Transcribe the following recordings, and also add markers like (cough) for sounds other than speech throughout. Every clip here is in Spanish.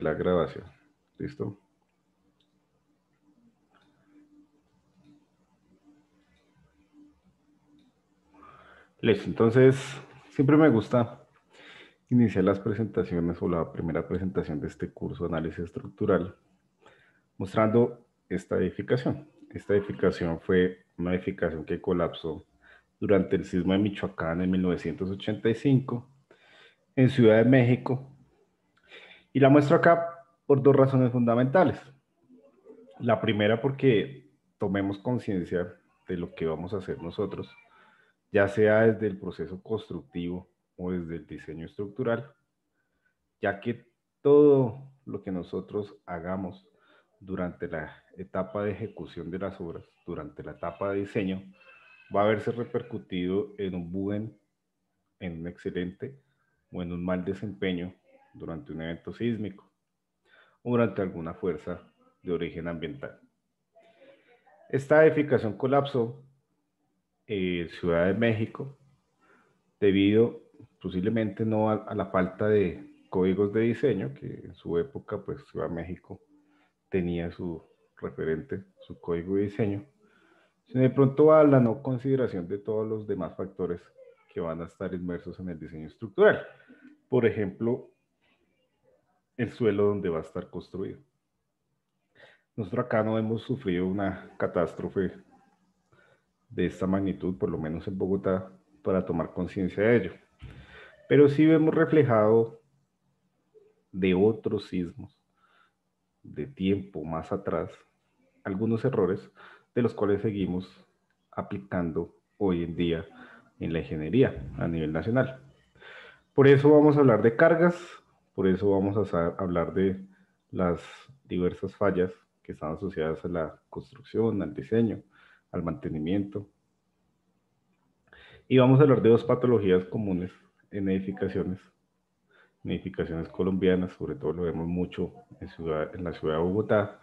la grabación. ¿Listo? Listo, entonces siempre me gusta iniciar las presentaciones o la primera presentación de este curso de análisis estructural mostrando esta edificación. Esta edificación fue una edificación que colapsó durante el sismo de Michoacán en 1985 en Ciudad de México y la muestro acá por dos razones fundamentales. La primera porque tomemos conciencia de lo que vamos a hacer nosotros, ya sea desde el proceso constructivo o desde el diseño estructural, ya que todo lo que nosotros hagamos durante la etapa de ejecución de las obras, durante la etapa de diseño, va a verse repercutido en un buen, en un excelente o en un mal desempeño durante un evento sísmico o durante alguna fuerza de origen ambiental. Esta edificación colapsó en eh, Ciudad de México debido posiblemente no a, a, la falta de códigos de diseño, que en su época pues Ciudad de México tenía su referente, su código de diseño, sino de pronto a la no consideración de todos los demás factores que van a estar inmersos en el diseño estructural. Por ejemplo, el suelo donde va a estar construido. Nosotros acá no hemos sufrido una catástrofe de esta magnitud, por lo menos en Bogotá, para tomar conciencia de ello. Pero sí vemos reflejado de otros sismos de tiempo más atrás algunos errores de los cuales seguimos aplicando hoy en día en la ingeniería a nivel nacional. Por eso vamos a hablar de cargas, por eso vamos a hablar de las diversas fallas que están asociadas a la construcción, al diseño, al mantenimiento. Y vamos a hablar de dos patologías comunes en edificaciones, en edificaciones colombianas, sobre todo lo vemos mucho en, ciudad, en la ciudad de Bogotá,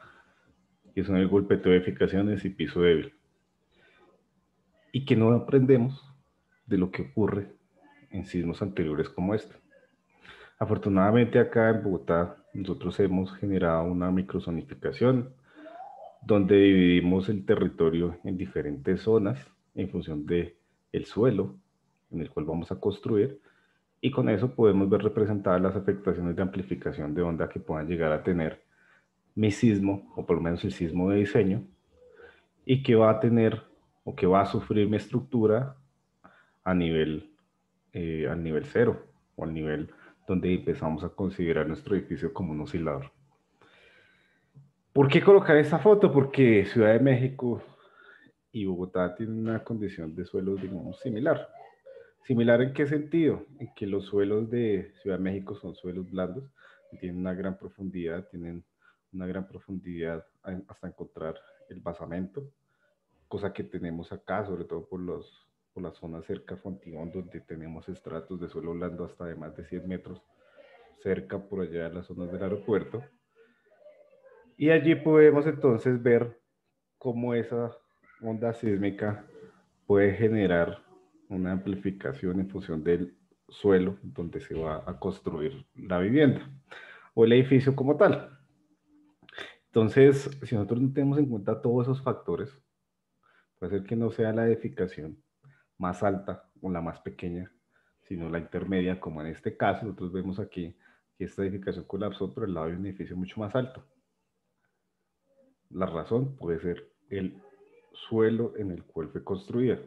que son el golpe de edificaciones y piso débil. Y que no aprendemos de lo que ocurre en sismos anteriores como este. Afortunadamente acá en Bogotá nosotros hemos generado una microzonificación donde dividimos el territorio en diferentes zonas en función de el suelo en el cual vamos a construir y con eso podemos ver representadas las afectaciones de amplificación de onda que puedan llegar a tener mi sismo o por lo menos el sismo de diseño y que va a tener o que va a sufrir mi estructura a nivel eh, al nivel cero o al nivel donde empezamos a considerar nuestro edificio como un oscilador. ¿Por qué colocar esta foto? Porque Ciudad de México y Bogotá tienen una condición de suelos, digamos, similar. ¿Similar en qué sentido? En que los suelos de Ciudad de México son suelos blandos, tienen una gran profundidad, tienen una gran profundidad hasta encontrar el basamento, cosa que tenemos acá, sobre todo por los la zona cerca a Fontibón, donde tenemos estratos de suelo blando hasta de más de 100 metros, cerca por allá de las zonas del aeropuerto. Y allí podemos entonces ver cómo esa onda sísmica puede generar una amplificación en función del suelo donde se va a construir la vivienda o el edificio como tal. Entonces, si nosotros no tenemos en cuenta todos esos factores, puede ser que no sea la edificación más alta o la más pequeña, sino la intermedia, como en este caso, nosotros vemos aquí que esta edificación colapsó por el lado de un edificio mucho más alto. La razón puede ser el suelo en el cual fue construida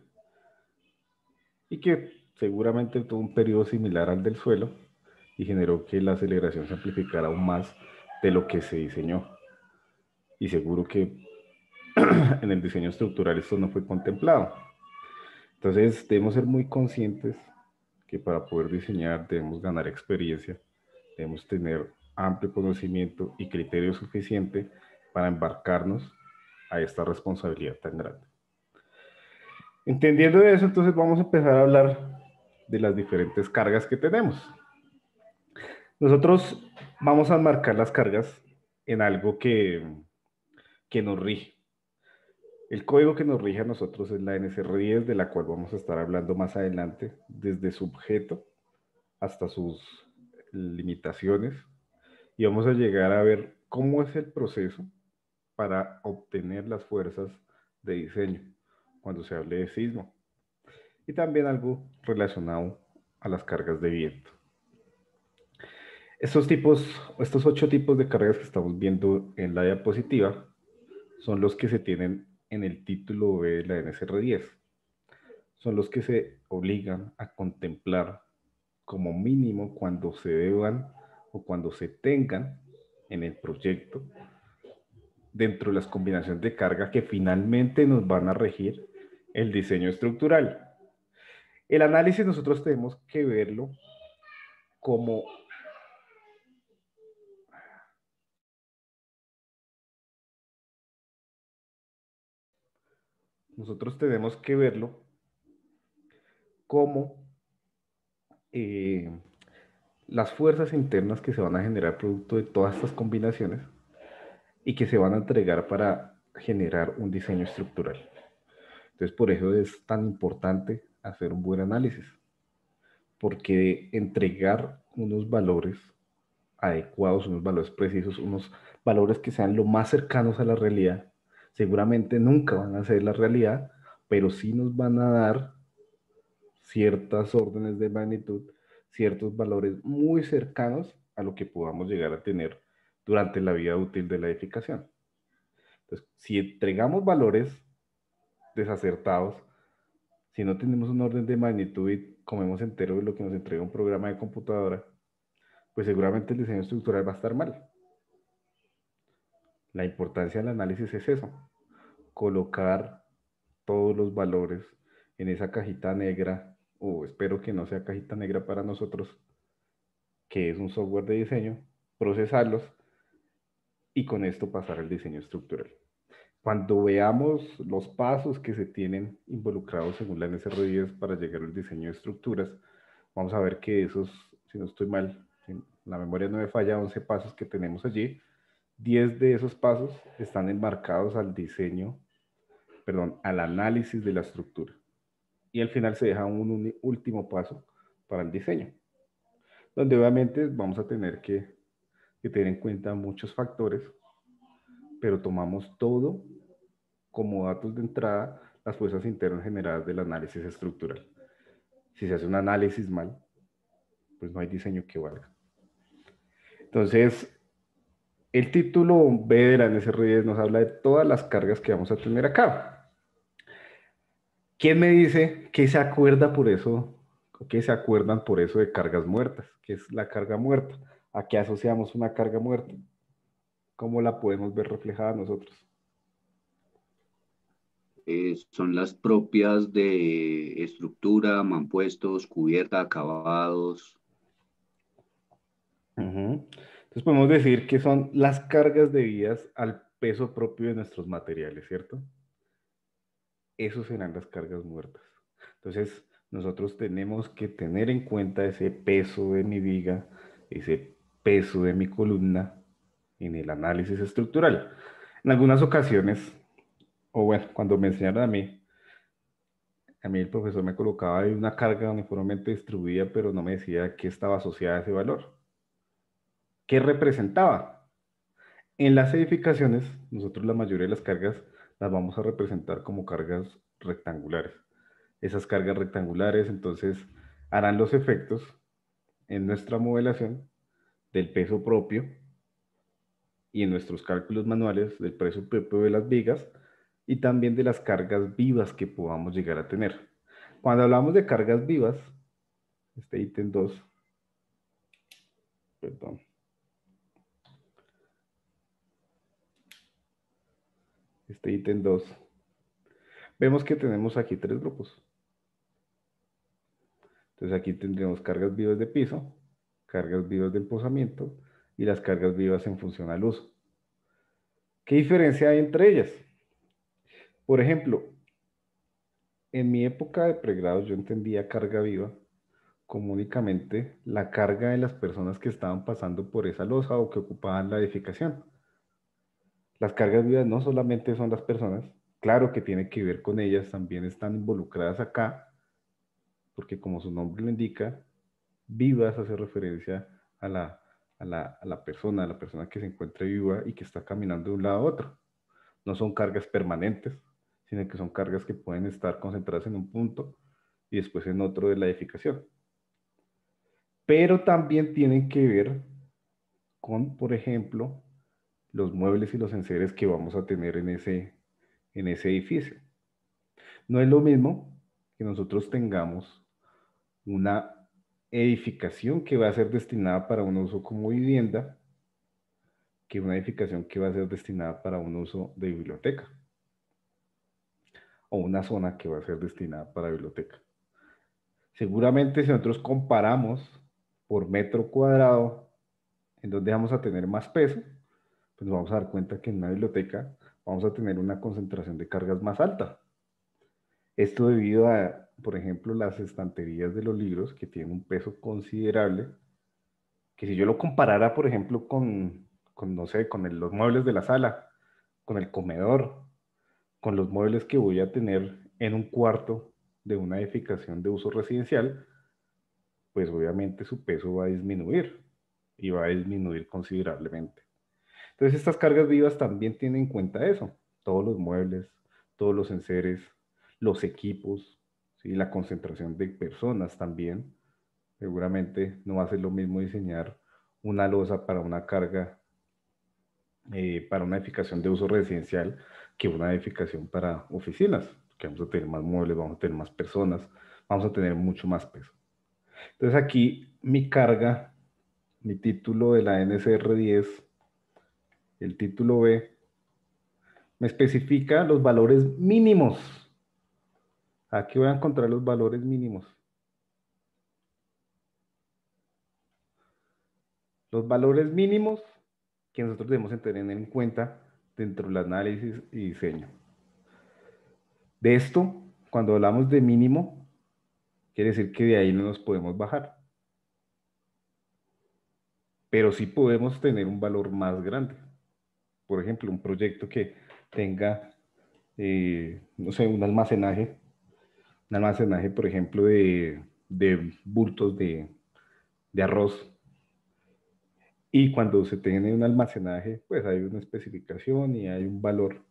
y que seguramente tuvo un periodo similar al del suelo y generó que la aceleración se amplificara aún más de lo que se diseñó. Y seguro que (clears throat) en el diseño estructural esto no fue contemplado entonces, debemos ser muy conscientes que para poder diseñar debemos ganar experiencia, debemos tener amplio conocimiento y criterio suficiente para embarcarnos a esta responsabilidad tan grande. Entendiendo eso, entonces vamos a empezar a hablar de las diferentes cargas que tenemos. Nosotros vamos a marcar las cargas en algo que, que nos rige. El código que nos rige a nosotros es la nsr 10 de la cual vamos a estar hablando más adelante, desde su objeto hasta sus limitaciones. Y vamos a llegar a ver cómo es el proceso para obtener las fuerzas de diseño cuando se hable de sismo. Y también algo relacionado a las cargas de viento. Estos tipos, estos ocho tipos de cargas que estamos viendo en la diapositiva son los que se tienen en el título de la NSR10. Son los que se obligan a contemplar como mínimo cuando se deban o cuando se tengan en el proyecto dentro de las combinaciones de carga que finalmente nos van a regir el diseño estructural. El análisis nosotros tenemos que verlo como nosotros tenemos que verlo como eh, las fuerzas internas que se van a generar producto de todas estas combinaciones y que se van a entregar para generar un diseño estructural. Entonces, por eso es tan importante hacer un buen análisis, porque entregar unos valores adecuados, unos valores precisos, unos valores que sean lo más cercanos a la realidad seguramente nunca van a ser la realidad, pero sí nos van a dar ciertas órdenes de magnitud, ciertos valores muy cercanos a lo que podamos llegar a tener durante la vida útil de la edificación. Entonces, si entregamos valores desacertados, si no tenemos un orden de magnitud y comemos entero de lo que nos entrega un programa de computadora, pues seguramente el diseño estructural va a estar mal. La importancia del análisis es eso, colocar todos los valores en esa cajita negra, o espero que no sea cajita negra para nosotros, que es un software de diseño, procesarlos y con esto pasar al diseño estructural. Cuando veamos los pasos que se tienen involucrados según la NSR10 para llegar al diseño de estructuras, vamos a ver que esos, si no estoy mal, la memoria no me falla, 11 pasos que tenemos allí, 10 de esos pasos están enmarcados al diseño, perdón, al análisis de la estructura. Y al final se deja un, último paso para el diseño, donde obviamente vamos a tener que, que tener en cuenta muchos factores, pero tomamos todo como datos de entrada las fuerzas internas generadas del análisis estructural. Si se hace un análisis mal, pues no hay diseño que valga. Entonces, el título B de la nsr nos habla de todas las cargas que vamos a tener acá. ¿Quién me dice que se acuerda por eso, ¿Qué se acuerdan por eso de cargas muertas? ¿Qué es la carga muerta? ¿A qué asociamos una carga muerta? ¿Cómo la podemos ver reflejada nosotros? Eh, son las propias de estructura, mampuestos, cubierta, acabados. Entonces podemos decir que son las cargas debidas al peso propio de nuestros materiales, ¿cierto? Esos serán las cargas muertas. Entonces, nosotros tenemos que tener en cuenta ese peso de mi viga, ese peso de mi columna en el análisis estructural. En algunas ocasiones, o bueno, cuando me enseñaron a mí, a mí el profesor me colocaba una carga uniformemente distribuida, pero no me decía qué estaba asociada a ese valor. ¿Qué representaba? En las edificaciones, nosotros la mayoría de las cargas las vamos a representar como cargas rectangulares. Esas cargas rectangulares entonces harán los efectos en nuestra modelación del peso propio y en nuestros cálculos manuales del peso propio de las vigas y también de las cargas vivas que podamos llegar a tener. Cuando hablamos de cargas vivas, este ítem 2, perdón, este ítem 2, vemos que tenemos aquí tres grupos. Entonces aquí tendríamos cargas vivas de piso, cargas vivas de empozamiento y las cargas vivas en función al uso. ¿Qué diferencia hay entre ellas? Por ejemplo, en mi época de pregrado yo entendía carga viva como únicamente la carga de las personas que estaban pasando por esa losa o que ocupaban la edificación. Las cargas vivas no solamente son las personas, claro que tiene que ver con ellas, también están involucradas acá, porque como su nombre lo indica, vivas hace referencia a la, a la persona, a la persona que se encuentra viva y que está caminando de un lado a otro. No son cargas permanentes, sino que son cargas que pueden estar concentradas en un punto y después en otro de la edificación. Pero también tienen que ver con, por ejemplo, los muebles y los enseres que vamos a tener en ese, en ese edificio. No es lo mismo que nosotros tengamos una edificación que va a ser destinada para un uso como vivienda que una edificación que va a ser destinada para un uso de biblioteca o una zona que va a ser destinada para biblioteca. Seguramente si nosotros comparamos por metro cuadrado, en donde vamos a tener más peso, pues vamos a dar cuenta que en una biblioteca vamos a tener una concentración de cargas más alta. Esto debido a, por ejemplo, las estanterías de los libros que tienen un peso considerable, que si yo lo comparara, por ejemplo, con, no sé, con los muebles de la sala, con el comedor, con los muebles que voy a tener en un cuarto de una edificación de uso residencial, pues obviamente su peso va a disminuir y va a disminuir considerablemente. Entonces estas cargas vivas también tienen en cuenta eso, todos los muebles, todos los enseres, los equipos, y la concentración de personas también. Seguramente no va a ser lo mismo diseñar una losa para una carga, eh, para una edificación de uso residencial que una edificación para oficinas, que vamos a tener más muebles, vamos a tener más personas, vamos a tener mucho más peso. Entonces aquí mi carga, mi título de la NCR10 el título B, me especifica los valores mínimos. Aquí voy a encontrar los valores mínimos. Los valores mínimos que nosotros debemos tener en cuenta dentro del análisis y diseño. De esto, cuando hablamos de mínimo, quiere decir que de ahí no nos podemos bajar. Pero sí podemos tener un valor más grande por ejemplo, un proyecto que tenga, eh, no sé, un almacenaje, un almacenaje, por ejemplo, de, de bultos de, de arroz. Y cuando se tiene un almacenaje, pues hay una especificación y hay un valor.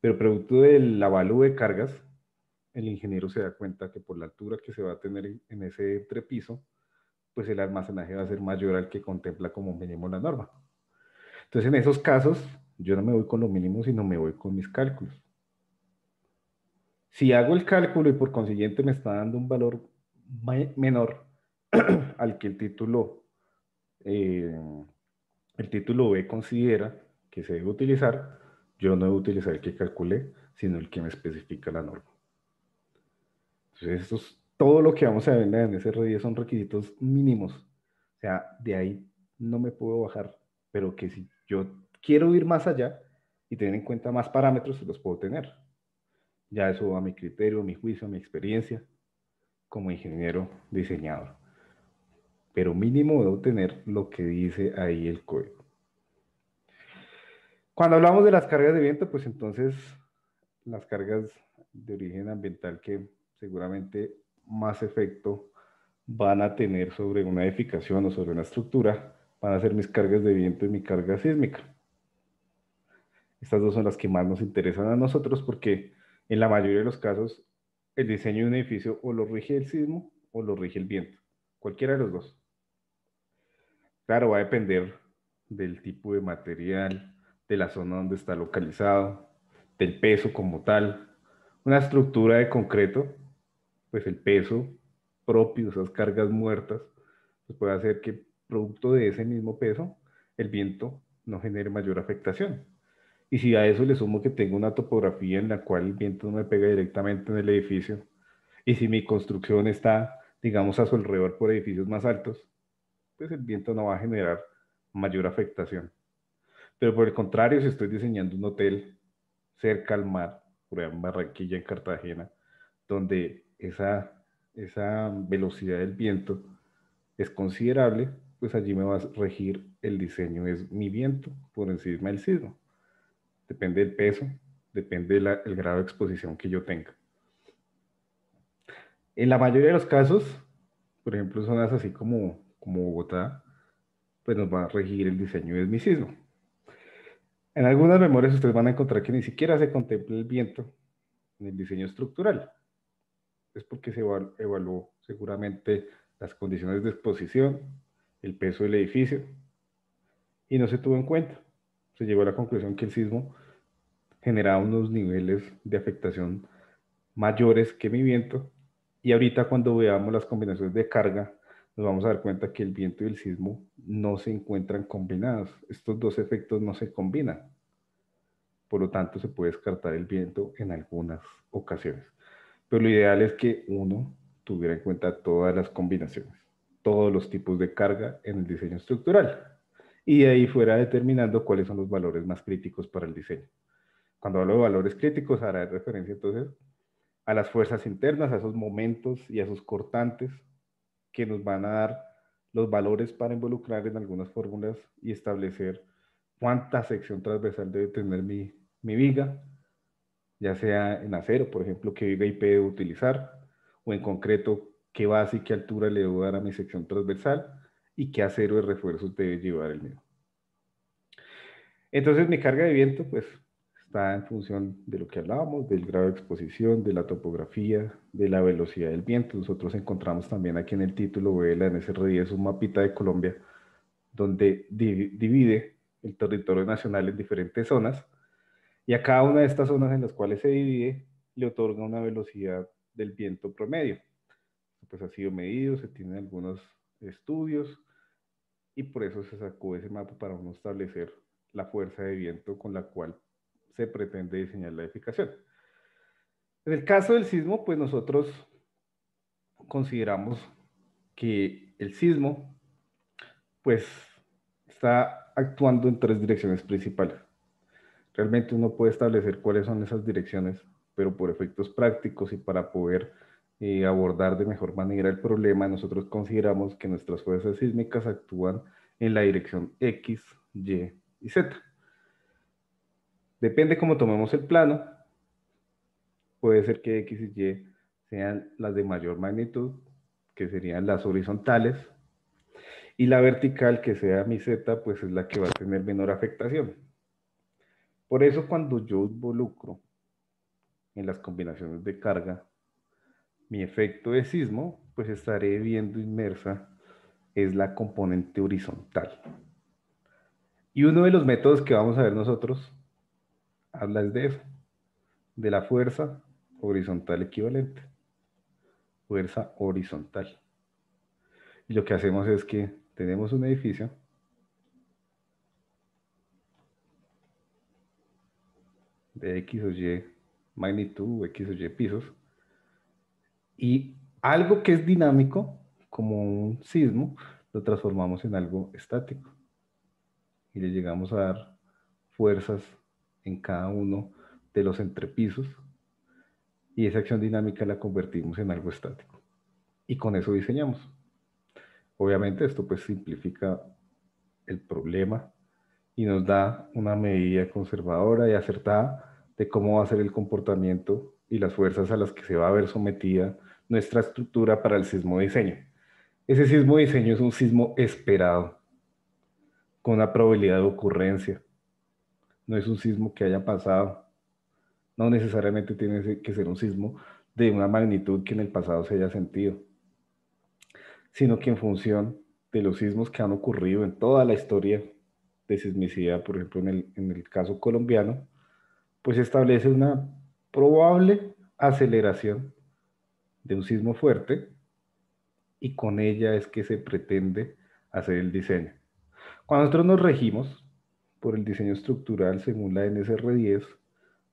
Pero producto del avalúo de cargas, el ingeniero se da cuenta que por la altura que se va a tener en ese entrepiso, pues el almacenaje va a ser mayor al que contempla como mínimo la norma. Entonces, en esos casos, yo no me voy con lo mínimo, sino me voy con mis cálculos. Si hago el cálculo y por consiguiente me está dando un valor menor (clears throat) al que el título, eh, el título B considera que se debe utilizar, yo no debo utilizar el que calculé, sino el que me especifica la norma. Entonces, esto es todo lo que vamos a ver en ese 10 son requisitos mínimos. O sea, de ahí no me puedo bajar, pero que si yo quiero ir más allá y tener en cuenta más parámetros, que los puedo tener. Ya eso va a mi criterio, mi juicio, mi experiencia como ingeniero diseñador. Pero mínimo debo tener lo que dice ahí el código. Cuando hablamos de las cargas de viento, pues entonces las cargas de origen ambiental que seguramente más efecto van a tener sobre una edificación o sobre una estructura van a ser mis cargas de viento y mi carga sísmica. Estas dos son las que más nos interesan a nosotros porque en la mayoría de los casos el diseño de un edificio o lo rige el sismo o lo rige el viento, cualquiera de los dos. Claro, va a depender del tipo de material, de la zona donde está localizado, del peso como tal. Una estructura de concreto, pues el peso propio, esas cargas muertas, pues puede hacer que producto de ese mismo peso, el viento no genere mayor afectación. Y si a eso le sumo que tengo una topografía en la cual el viento no me pega directamente en el edificio, y si mi construcción está, digamos, a su alrededor por edificios más altos, pues el viento no va a generar mayor afectación. Pero por el contrario, si estoy diseñando un hotel cerca al mar, por ejemplo, en Barranquilla, en Cartagena, donde esa, esa velocidad del viento es considerable, pues allí me va a regir el diseño. Es mi viento por encima del sismo. Depende del peso, depende del grado de exposición que yo tenga. En la mayoría de los casos, por ejemplo, zonas así como, como Bogotá, pues nos va a regir el diseño es mi sismo. En algunas memorias ustedes van a encontrar que ni siquiera se contempla el viento en el diseño estructural. Es porque se evaluó seguramente las condiciones de exposición, el peso del edificio, y no se tuvo en cuenta. Se llegó a la conclusión que el sismo generaba unos niveles de afectación mayores que mi viento, y ahorita cuando veamos las combinaciones de carga, nos vamos a dar cuenta que el viento y el sismo no se encuentran combinados. Estos dos efectos no se combinan. Por lo tanto, se puede descartar el viento en algunas ocasiones. Pero lo ideal es que uno tuviera en cuenta todas las combinaciones todos los tipos de carga en el diseño estructural. Y ahí fuera determinando cuáles son los valores más críticos para el diseño. Cuando hablo de valores críticos, hará referencia entonces a las fuerzas internas, a esos momentos y a sus cortantes que nos van a dar los valores para involucrar en algunas fórmulas y establecer cuánta sección transversal debe tener mi, mi viga, ya sea en acero, por ejemplo, qué viga IP debo utilizar, o en concreto, qué base y qué altura le debo dar a mi sección transversal y qué acero de refuerzos debe llevar el mío. Entonces mi carga de viento pues está en función de lo que hablábamos, del grado de exposición, de la topografía, de la velocidad del viento. Nosotros encontramos también aquí en el título Vela en SR10 un mapita de Colombia donde divide el territorio nacional en diferentes zonas y a cada una de estas zonas en las cuales se divide le otorga una velocidad del viento promedio pues ha sido medido, se tienen algunos estudios y por eso se sacó ese mapa para uno establecer la fuerza de viento con la cual se pretende diseñar la edificación. En el caso del sismo, pues nosotros consideramos que el sismo, pues está actuando en tres direcciones principales. Realmente uno puede establecer cuáles son esas direcciones, pero por efectos prácticos y para poder y eh, abordar de mejor manera el problema, nosotros consideramos que nuestras fuerzas sísmicas actúan en la dirección X, Y y Z. Depende cómo tomemos el plano, puede ser que X y Y sean las de mayor magnitud, que serían las horizontales, y la vertical, que sea mi Z, pues es la que va a tener menor afectación. Por eso cuando yo involucro en las combinaciones de carga mi efecto de sismo, pues estaré viendo inmersa es la componente horizontal. Y uno de los métodos que vamos a ver nosotros habla es de eso, de la fuerza horizontal equivalente. Fuerza horizontal. Y lo que hacemos es que tenemos un edificio de X o Y magnitud, X o Y pisos, y algo que es dinámico, como un sismo, lo transformamos en algo estático. Y le llegamos a dar fuerzas en cada uno de los entrepisos y esa acción dinámica la convertimos en algo estático. Y con eso diseñamos. Obviamente esto pues simplifica el problema y nos da una medida conservadora y acertada de cómo va a ser el comportamiento y las fuerzas a las que se va a ver sometida nuestra estructura para el sismo diseño. Ese sismo diseño es un sismo esperado, con una probabilidad de ocurrencia. No es un sismo que haya pasado. No necesariamente tiene que ser un sismo de una magnitud que en el pasado se haya sentido, sino que en función de los sismos que han ocurrido en toda la historia de sismicidad, por ejemplo en el, en el caso colombiano, pues establece una probable aceleración de un sismo fuerte y con ella es que se pretende hacer el diseño. Cuando nosotros nos regimos por el diseño estructural según la NSR10,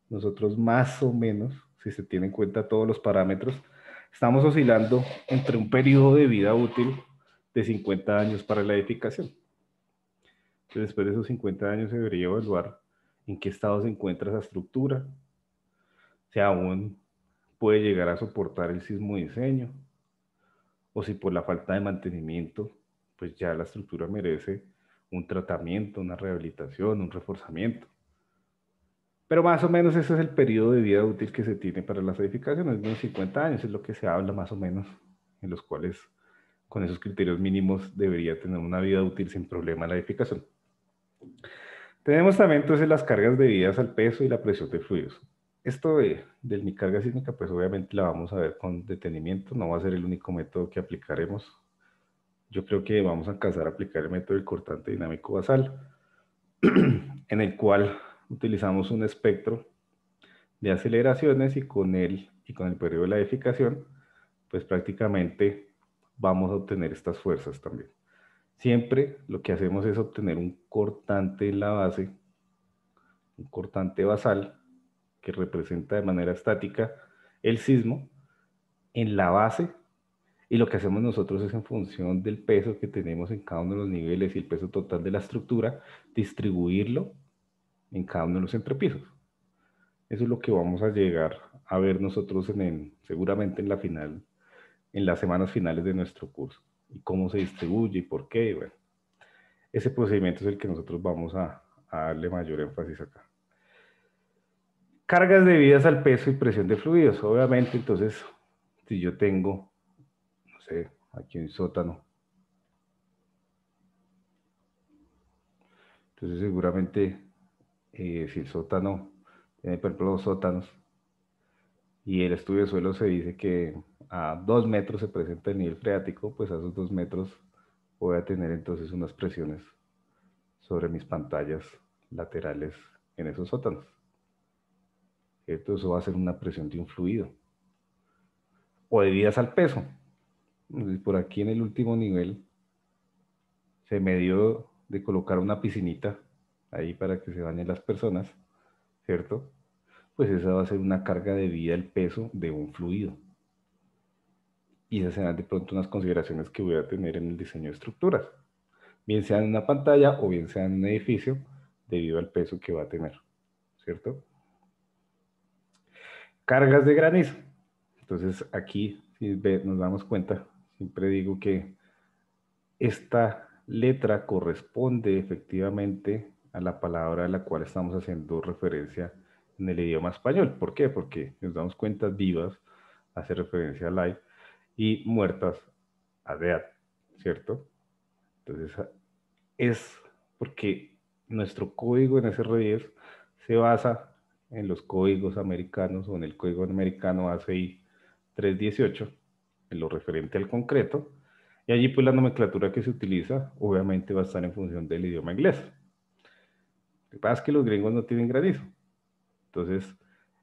nosotros más o menos, si se tiene en cuenta todos los parámetros, estamos oscilando entre un periodo de vida útil de 50 años para la edificación. después de esos 50 años se debería evaluar en qué estado se encuentra esa estructura, si aún puede llegar a soportar el sismo diseño o si por la falta de mantenimiento, pues ya la estructura merece un tratamiento, una rehabilitación, un reforzamiento. Pero más o menos ese es el periodo de vida útil que se tiene para las edificaciones, unos 50 años es lo que se habla más o menos, en los cuales con esos criterios mínimos debería tener una vida útil sin problema la edificación. Tenemos también entonces las cargas debidas al peso y la presión de fluidos. Esto de, del mi carga sísmica, pues obviamente la vamos a ver con detenimiento, no va a ser el único método que aplicaremos. Yo creo que vamos a alcanzar a aplicar el método del cortante dinámico basal, (clears throat) en el cual utilizamos un espectro de aceleraciones y con él y con el periodo de la edificación, pues prácticamente vamos a obtener estas fuerzas también. Siempre lo que hacemos es obtener un cortante en la base, un cortante basal, representa de manera estática el sismo en la base y lo que hacemos nosotros es en función del peso que tenemos en cada uno de los niveles y el peso total de la estructura, distribuirlo en cada uno de los entrepisos. Eso es lo que vamos a llegar a ver nosotros en, seguramente en la final, en las semanas finales de nuestro curso. Y cómo se distribuye y por qué. bueno, ese procedimiento es el que nosotros vamos a darle mayor énfasis acá. Cargas debidas al peso y presión de fluidos. Obviamente, entonces, si yo tengo, no sé, aquí un sótano. Entonces, seguramente, eh, si el sótano tiene, eh, por ejemplo, dos sótanos, y el estudio de suelo se dice que a dos metros se presenta el nivel freático, pues a esos dos metros voy a tener entonces unas presiones sobre mis pantallas laterales en esos sótanos esto Eso va a ser una presión de un fluido. O debidas al peso. por aquí en el último nivel se me dio de colocar una piscinita ahí para que se bañen las personas, ¿cierto? Pues esa va a ser una carga debida al peso de un fluido. Y esas serán de pronto unas consideraciones que voy a tener en el diseño de estructuras, bien sea en una pantalla o bien sea en un edificio, debido al peso que va a tener, ¿cierto? cargas de granizo. Entonces aquí, si nos damos cuenta, siempre digo que esta letra corresponde efectivamente a la palabra a la cual estamos haciendo referencia en el idioma español. ¿Por qué? Porque nos damos cuenta vivas hace referencia a live y muertas a dead, ¿cierto? Entonces es porque nuestro código en SR10 se basa en los códigos americanos o en el código americano ACI 318, en lo referente al concreto, y allí pues la nomenclatura que se utiliza obviamente va a estar en función del idioma inglés. Lo que pasa es que los gringos no tienen granizo. Entonces,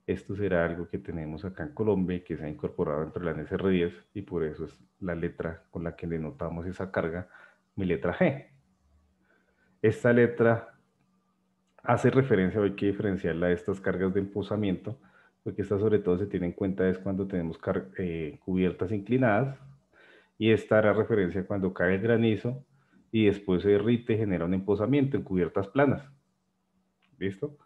esto será algo que tenemos acá en Colombia que se ha incorporado dentro de la NSR10 y por eso es la letra con la que denotamos esa carga, mi letra G. Esta letra hace referencia, hay que diferenciarla de estas cargas de emposamiento, porque esta sobre todo se tiene en cuenta es cuando tenemos eh, cubiertas inclinadas y esta hará referencia cuando cae el granizo y después se derrite genera un emposamiento en cubiertas planas. ¿Listo?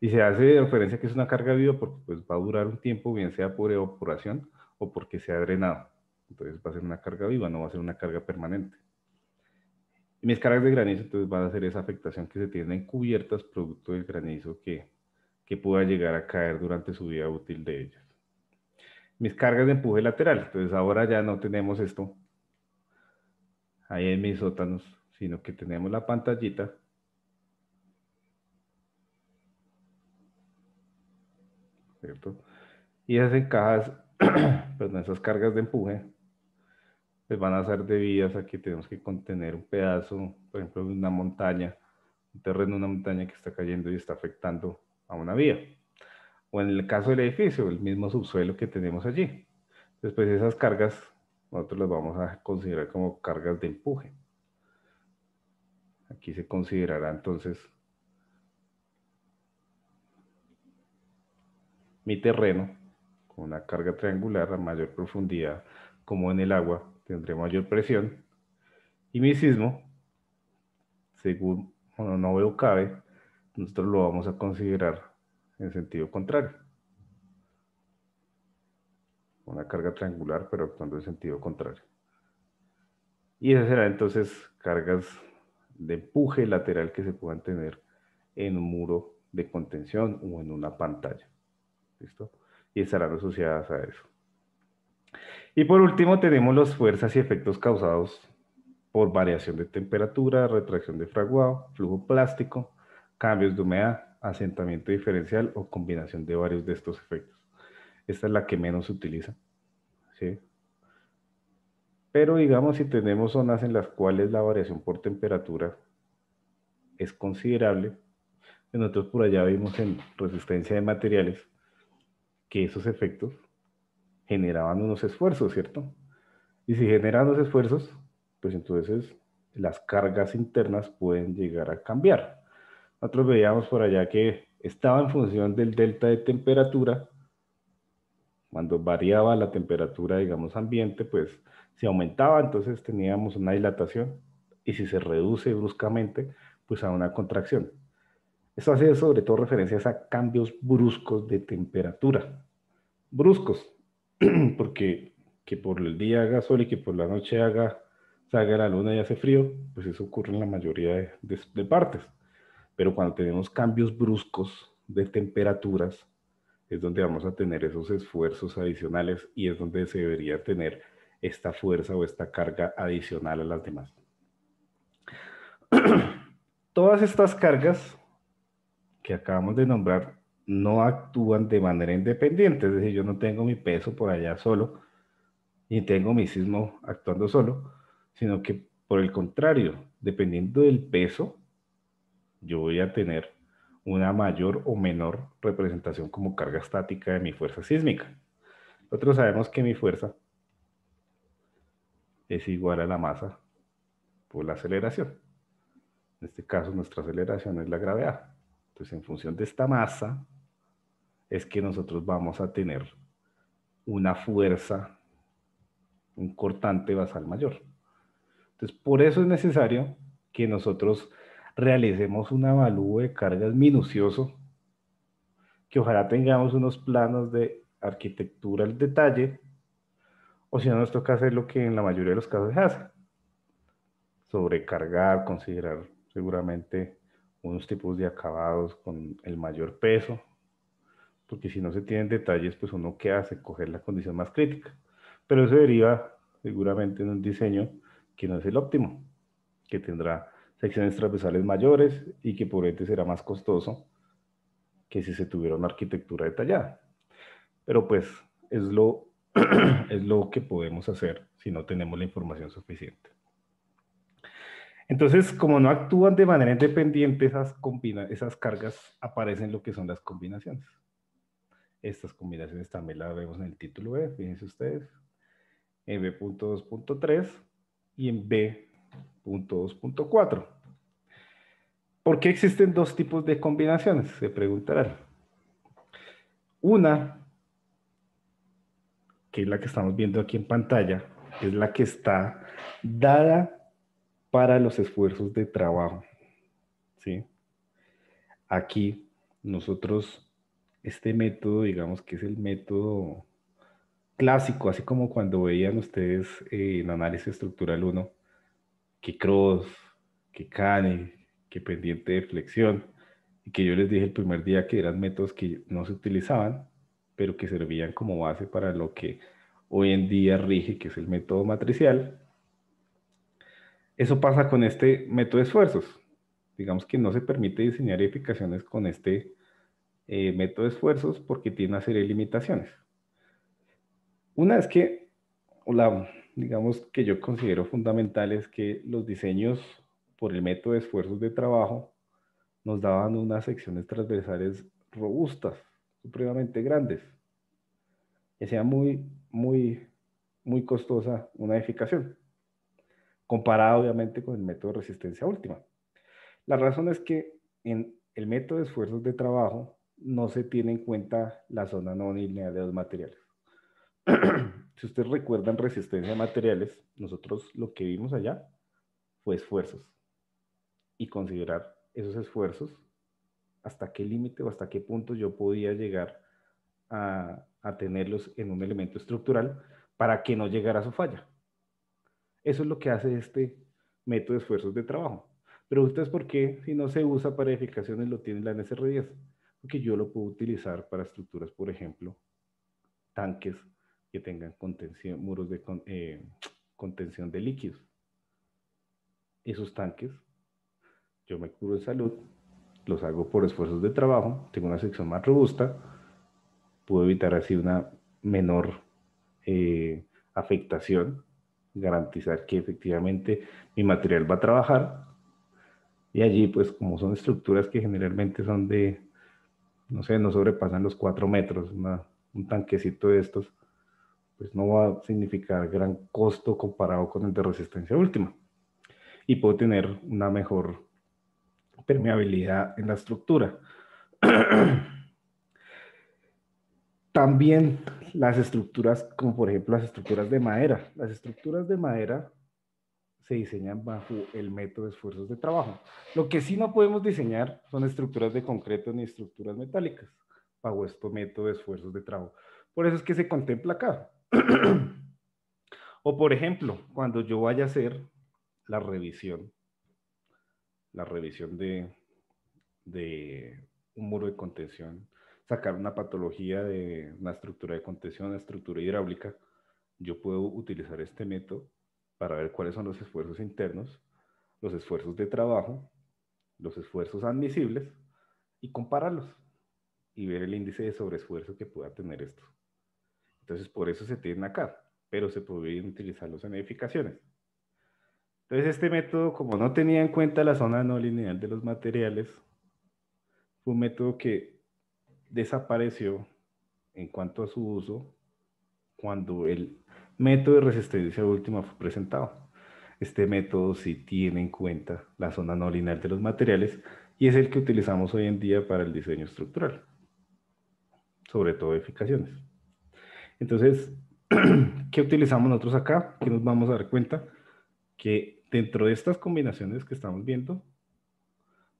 Y se hace referencia que es una carga viva porque pues, va a durar un tiempo, bien sea por evaporación o porque se ha drenado. Entonces va a ser una carga viva, no va a ser una carga permanente. Y mis cargas de granizo entonces van a ser esa afectación que se tienen cubiertas producto del granizo que, que pueda llegar a caer durante su vida útil de ellas. Mis cargas de empuje lateral, entonces ahora ya no tenemos esto ahí en mis sótanos, sino que tenemos la pantallita ¿cierto? Y esas encajas, (clears throat) perdón, esas cargas de empuje pues van a ser debidas a que tenemos que contener un pedazo, por ejemplo, de una montaña, un terreno, una montaña que está cayendo y está afectando a una vía. O en el caso del edificio, el mismo subsuelo que tenemos allí. Después esas cargas nosotros las vamos a considerar como cargas de empuje. Aquí se considerará entonces mi terreno con una carga triangular a mayor profundidad como en el agua tendré mayor presión y mi sismo, según no veo cabe, nosotros lo vamos a considerar en sentido contrario. Una carga triangular, pero actuando en sentido contrario. Y esas serán entonces cargas de empuje lateral que se puedan tener en un muro de contención o en una pantalla. ¿Listo? Y estarán asociadas a eso. Y por último tenemos las fuerzas y efectos causados por variación de temperatura, retracción de fraguado, flujo plástico, cambios de humedad, asentamiento diferencial o combinación de varios de estos efectos. Esta es la que menos se utiliza. Pero digamos si tenemos zonas en las cuales la variación por temperatura es considerable, nosotros por allá vimos en resistencia de materiales que esos efectos generaban unos esfuerzos, ¿cierto? Y si generan los esfuerzos, pues entonces las cargas internas pueden llegar a cambiar. Nosotros veíamos por allá que estaba en función del delta de temperatura. Cuando variaba la temperatura, digamos, ambiente, pues si aumentaba, entonces teníamos una dilatación. Y si se reduce bruscamente, pues a una contracción. Eso hace sobre todo referencias a cambios bruscos de temperatura. Bruscos, (clears throat) porque que por el día haga sol y que por la noche haga, salga la luna y hace frío, pues eso ocurre en la mayoría de, partes. Pero cuando tenemos cambios bruscos de temperaturas, es donde vamos a tener esos esfuerzos adicionales y es donde se debería tener esta fuerza o esta carga adicional a las demás. (clears throat) Todas estas cargas que acabamos de nombrar no actúan de manera independiente, es decir, yo no tengo mi peso por allá solo, ni tengo mi sismo actuando solo, sino que por el contrario, dependiendo del peso, yo voy a tener una mayor o menor representación como carga estática de mi fuerza sísmica. Nosotros sabemos que mi fuerza es igual a la masa por la aceleración. En este caso, nuestra aceleración es la gravedad. Entonces, en función de esta masa, es que nosotros vamos a tener una fuerza, un cortante basal mayor. Entonces, por eso es necesario que nosotros realicemos un avalúo de cargas minucioso, que ojalá tengamos unos planos de arquitectura al detalle, o si no nos toca hacer lo que en la mayoría de los casos se hace, sobrecargar, considerar seguramente unos tipos de acabados con el mayor peso, porque si no se tienen detalles, pues uno qué hace, coger la condición más crítica. Pero eso deriva seguramente en un diseño que no es el óptimo, que tendrá secciones transversales mayores y que por ende será más costoso que si se tuviera una arquitectura detallada. Pero pues es lo, (clears throat) es lo que podemos hacer si no tenemos la información suficiente. Entonces, como no actúan de manera independiente, esas, esas cargas aparecen lo que son las combinaciones. Estas combinaciones también las vemos en el título B, ¿eh? fíjense ustedes. En B.2.3 y en B.2.4. ¿Por qué existen dos tipos de combinaciones? Se preguntarán. Una, que es la que estamos viendo aquí en pantalla, es la que está dada para los esfuerzos de trabajo. Aquí nosotros este método, digamos que es el método clásico, así como cuando veían ustedes en eh, análisis estructural 1, que cross, que cane, que pendiente de flexión, y que yo les dije el primer día que eran métodos que no se utilizaban, pero que servían como base para lo que hoy en día rige, que es el método matricial. Eso pasa con este método de esfuerzos. Digamos que no se permite diseñar edificaciones con este eh, método de esfuerzos porque tiene una serie de limitaciones. Una es que, la, digamos que yo considero fundamental es que los diseños por el método de esfuerzos de trabajo nos daban unas secciones transversales robustas, supremamente grandes, que sea muy, muy, muy costosa una edificación, comparado obviamente con el método de resistencia última. La razón es que en el método de esfuerzos de trabajo no se tiene en cuenta la zona no lineal de los materiales. (clears throat) si ustedes recuerdan resistencia de materiales, nosotros lo que vimos allá fue esfuerzos y considerar esos esfuerzos hasta qué límite o hasta qué punto yo podía llegar a, tenerlos en un elemento estructural para que no llegara a su falla. Eso es lo que hace este método de esfuerzos de trabajo. Pero ustedes, ¿por qué si no se usa para edificaciones lo tienen la NSR10? porque yo lo puedo utilizar para estructuras, por ejemplo, tanques que tengan contención, muros de eh, contención de líquidos. Esos tanques, yo me curo de salud, los hago por esfuerzos de trabajo, tengo una sección más robusta, puedo evitar así una menor eh, afectación, garantizar que efectivamente mi material va a trabajar. Y allí, pues como son estructuras que generalmente son de no sé, no sobrepasan los 4 metros, un tanquecito de estos, pues no va a significar gran costo comparado con el de resistencia última. Y puedo tener una mejor permeabilidad en la estructura. (clears throat) También las estructuras, como por ejemplo las estructuras de madera. Las estructuras de madera se diseñan bajo el método de esfuerzos de trabajo. Lo que sí no podemos diseñar son estructuras de concreto ni estructuras metálicas bajo este método de esfuerzos de trabajo. Por eso es que se contempla acá. (clears throat) o por ejemplo, cuando yo vaya a hacer la revisión, la revisión de, de un muro de contención, sacar una patología de una estructura de contención, una estructura hidráulica, yo puedo utilizar este método para ver cuáles son los esfuerzos internos, los esfuerzos de trabajo, los esfuerzos admisibles y compararlos y ver el índice de sobreesfuerzo que pueda tener esto. Entonces, por eso se tienen acá, pero se pueden utilizarlos en edificaciones. Entonces, este método, como no tenía en cuenta la zona no lineal de los materiales, fue un método que desapareció en cuanto a su uso cuando el método de resistencia última fue presentado. Este método sí tiene en cuenta la zona no lineal de los materiales y es el que utilizamos hoy en día para el diseño estructural, sobre todo edificaciones. Entonces, (clears throat) ¿qué utilizamos nosotros acá? Que nos vamos a dar cuenta que dentro de estas combinaciones que estamos viendo,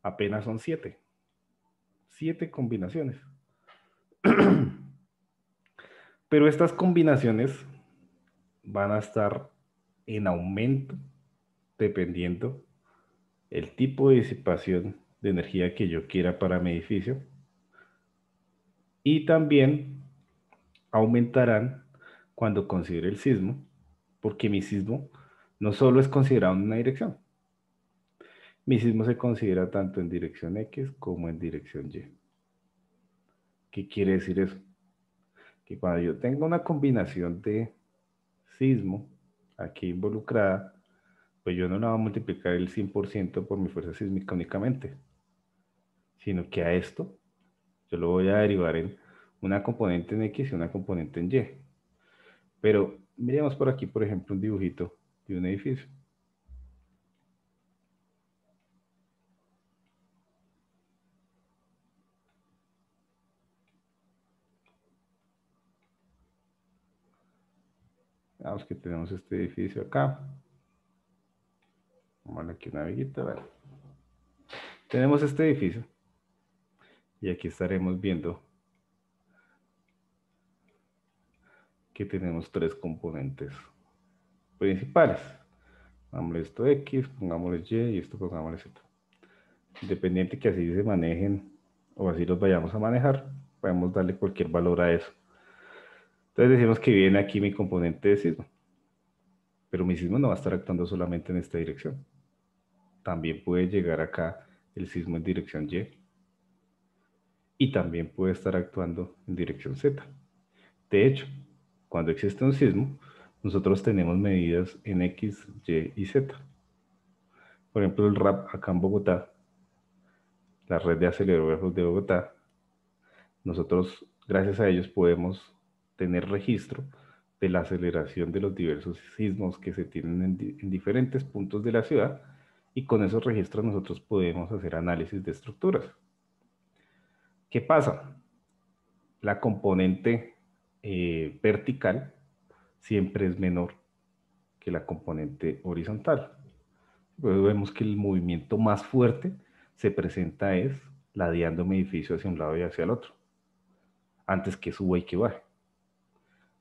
apenas son siete. Siete combinaciones. (clears throat) Pero estas combinaciones van a estar en aumento dependiendo el tipo de disipación de energía que yo quiera para mi edificio. Y también aumentarán cuando considere el sismo, porque mi sismo no solo es considerado en una dirección. Mi sismo se considera tanto en dirección X como en dirección Y. ¿Qué quiere decir eso? Que cuando yo tengo una combinación de sismo aquí involucrada, pues yo no la voy a multiplicar el 100% por mi fuerza sísmica únicamente, sino que a esto yo lo voy a derivar en una componente en X y una componente en Y. Pero miremos por aquí, por ejemplo, un dibujito de un edificio. que tenemos este edificio acá. Vamos aquí una viguita, Tenemos este edificio. Y aquí estaremos viendo que tenemos tres componentes principales. Pongámosle esto X, pongámosle Y y esto pongámosle Z. Independiente que así se manejen o así los vayamos a manejar, podemos darle cualquier valor a eso. Entonces decimos que viene aquí mi componente de sismo. Pero mi sismo no va a estar actuando solamente en esta dirección. También puede llegar acá el sismo en dirección Y. Y también puede estar actuando en dirección Z. De hecho, cuando existe un sismo, nosotros tenemos medidas en X, Y y Z. Por ejemplo, el RAP acá en Bogotá, la red de acelerógrafos de Bogotá, nosotros gracias a ellos podemos tener registro de la aceleración de los diversos sismos que se tienen en, diferentes puntos de la ciudad y con esos registros nosotros podemos hacer análisis de estructuras. ¿Qué pasa? La componente eh, vertical siempre es menor que la componente horizontal. vemos que el movimiento más fuerte se presenta es ladeando un edificio hacia un lado y hacia el otro, antes que suba y que baje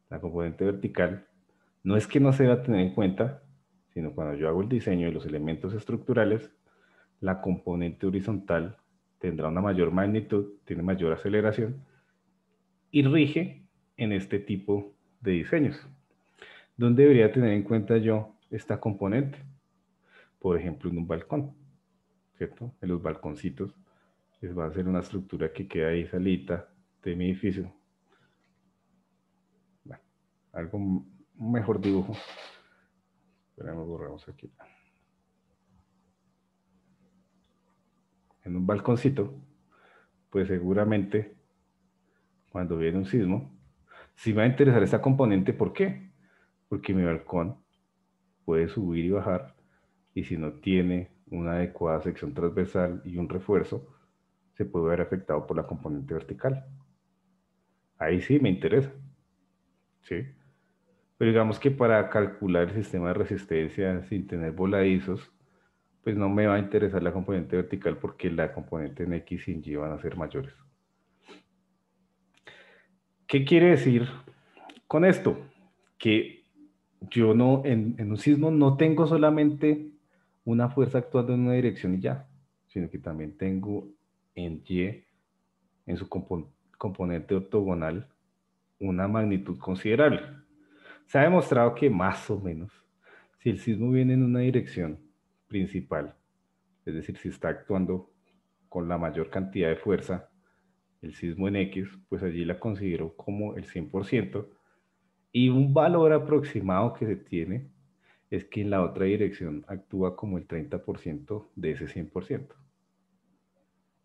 la componente vertical, no es que no se va a tener en cuenta, sino cuando yo hago el diseño de los elementos estructurales, la componente horizontal tendrá una mayor magnitud, tiene mayor aceleración y rige en este tipo de diseños. ¿Dónde debería tener en cuenta yo esta componente? Por ejemplo, en un balcón, ¿cierto? En los balconcitos les va a ser una estructura que queda ahí salita de mi edificio algo, mejor dibujo. Esperemos, borramos aquí. En un balconcito, pues seguramente cuando viene un sismo, sí me va a interesar esta componente. ¿Por qué? Porque mi balcón puede subir y bajar y si no tiene una adecuada sección transversal y un refuerzo, se puede ver afectado por la componente vertical. Ahí sí me interesa. ¿Sí? Pero digamos que para calcular el sistema de resistencia sin tener voladizos, pues no me va a interesar la componente vertical porque la componente en X y en Y van a ser mayores. ¿Qué quiere decir con esto? Que yo no, en, un sismo no tengo solamente una fuerza actuando en una dirección y ya, sino que también tengo en Y, en su componente ortogonal, una magnitud considerable se ha demostrado que más o menos, si el sismo viene en una dirección principal, es decir, si está actuando con la mayor cantidad de fuerza, el sismo en X, pues allí la considero como el 100%, y un valor aproximado que se tiene es que en la otra dirección actúa como el 30% de ese 100%.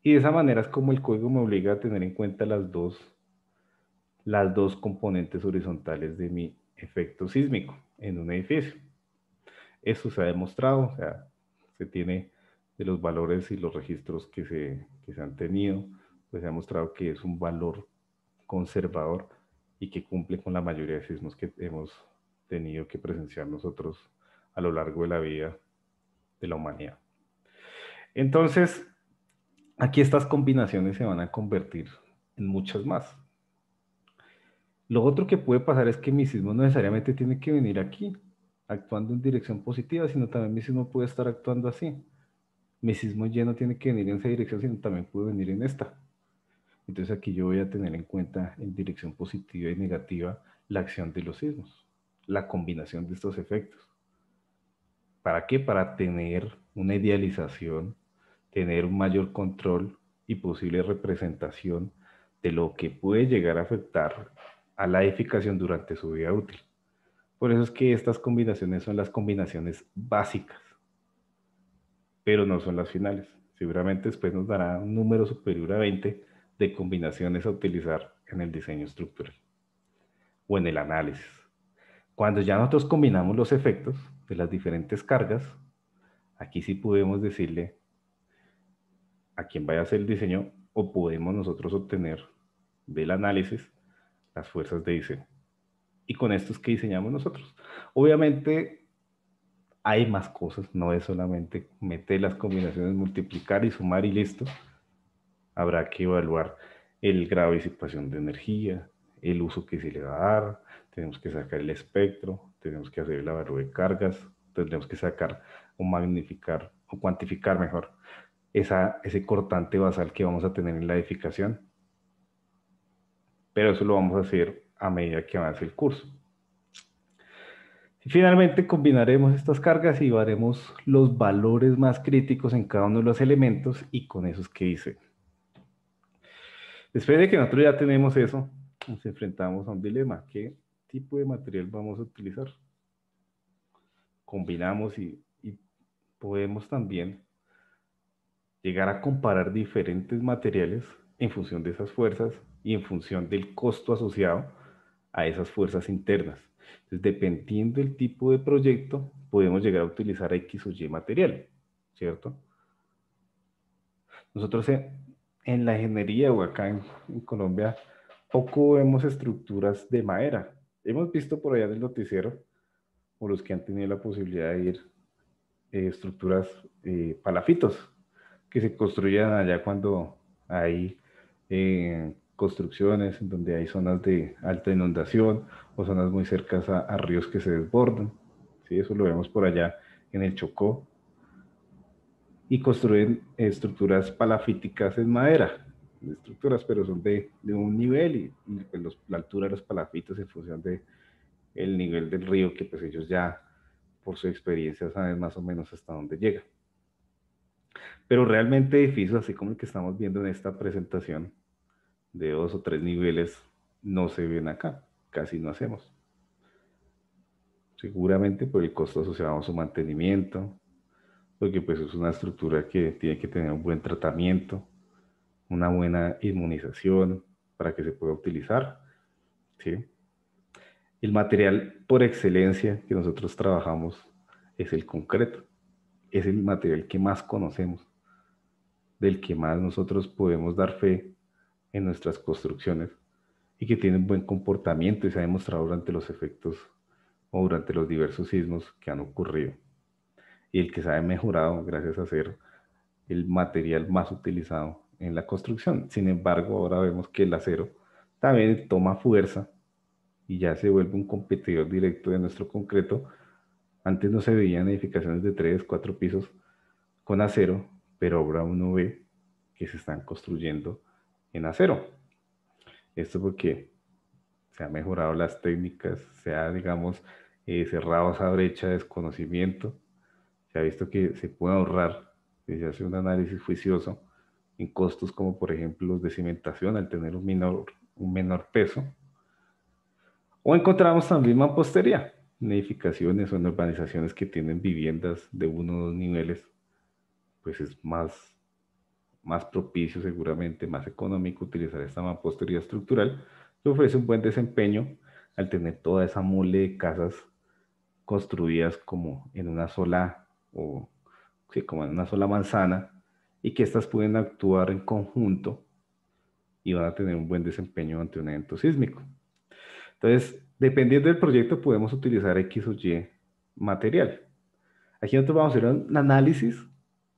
Y de esa manera es como el código me obliga a tener en cuenta las dos, las dos componentes horizontales de mi efecto sísmico en un edificio. Eso se ha demostrado, o sea, se tiene de los valores y los registros que se, que se han tenido, pues se ha mostrado que es un valor conservador y que cumple con la mayoría de sismos que hemos tenido que presenciar nosotros a lo largo de la vida de la humanidad. Entonces, aquí estas combinaciones se van a convertir en muchas más. Lo otro que puede pasar es que mi sismo no necesariamente tiene que venir aquí, actuando en dirección positiva, sino también mi sismo puede estar actuando así. Mi sismo lleno tiene que venir en esa dirección, sino también puede venir en esta. Entonces aquí yo voy a tener en cuenta en dirección positiva y negativa la acción de los sismos, la combinación de estos efectos. ¿Para qué? Para tener una idealización, tener un mayor control y posible representación de lo que puede llegar a afectar a la edificación durante su vida útil. Por eso es que estas combinaciones son las combinaciones básicas, pero no son las finales. Seguramente después nos dará un número superior a 20 de combinaciones a utilizar en el diseño estructural o en el análisis. Cuando ya nosotros combinamos los efectos de las diferentes cargas, aquí sí podemos decirle a quién vaya a hacer el diseño o podemos nosotros obtener del análisis las fuerzas de diseño. Y con estos que diseñamos nosotros. Obviamente hay más cosas, no es solamente meter las combinaciones, multiplicar y sumar y listo. Habrá que evaluar el grado de disipación de energía, el uso que se le va a dar, tenemos que sacar el espectro, tenemos que hacer la valor de cargas, tenemos que sacar o magnificar o cuantificar mejor esa, ese cortante basal que vamos a tener en la edificación pero eso lo vamos a hacer a medida que avance el curso. Y finalmente combinaremos estas cargas y haremos los valores más críticos en cada uno de los elementos y con esos que hice. Después de que nosotros ya tenemos eso, nos enfrentamos a un dilema. ¿Qué tipo de material vamos a utilizar? Combinamos y podemos también llegar a comparar diferentes materiales en función de esas fuerzas y en función del costo asociado a esas fuerzas internas. Entonces, dependiendo del tipo de proyecto, podemos llegar a utilizar X o Y material, ¿cierto? Nosotros en, la ingeniería o acá en, Colombia, poco vemos estructuras de madera. Hemos visto por allá del noticiero, o los que han tenido la posibilidad de ir, eh, estructuras eh, palafitos que se construían allá cuando hay eh, construcciones, en donde hay zonas de alta inundación o zonas muy cercanas a, ríos que se desbordan. ¿sí? Eso lo vemos por allá en el Chocó. Y construyen estructuras palafíticas en madera, estructuras, pero son de, de un nivel y, pues, la altura de los palafitos en función de el nivel del río que pues ellos ya por su experiencia saben más o menos hasta dónde llega. Pero realmente edificios así como el que estamos viendo en esta presentación de dos o tres niveles no se ven acá, casi no hacemos. Seguramente por el costo asociado a su mantenimiento, porque pues es una estructura que tiene que tener un buen tratamiento, una buena inmunización para que se pueda utilizar. El material por excelencia que nosotros trabajamos es el concreto. Es el material que más conocemos, del que más nosotros podemos dar fe en nuestras construcciones y que tienen buen comportamiento y se ha demostrado durante los efectos o durante los diversos sismos que han ocurrido. Y el que se ha mejorado gracias a ser el material más utilizado en la construcción. Sin embargo, ahora vemos que el acero también toma fuerza y ya se vuelve un competidor directo de nuestro concreto. Antes no se veían edificaciones de tres cuatro pisos con acero, pero ahora uno ve que se están construyendo en acero. Esto porque se han mejorado las técnicas, se ha, digamos, eh, cerrado esa brecha de desconocimiento, se ha visto que se puede ahorrar, si se hace un análisis juicioso, en costos como por ejemplo los de cimentación al tener un menor, un menor peso. O encontramos también mampostería, edificaciones o en urbanizaciones que tienen viviendas de uno o dos niveles, pues es más más propicio seguramente, más económico utilizar esta mampostería estructural que ofrece un buen desempeño al tener toda esa mole de casas construidas como en una sola o que como en una sola manzana y que estas pueden actuar en conjunto y van a tener un buen desempeño ante un evento sísmico. Entonces, dependiendo del proyecto, podemos utilizar X o Y material. Aquí nosotros vamos a hacer un análisis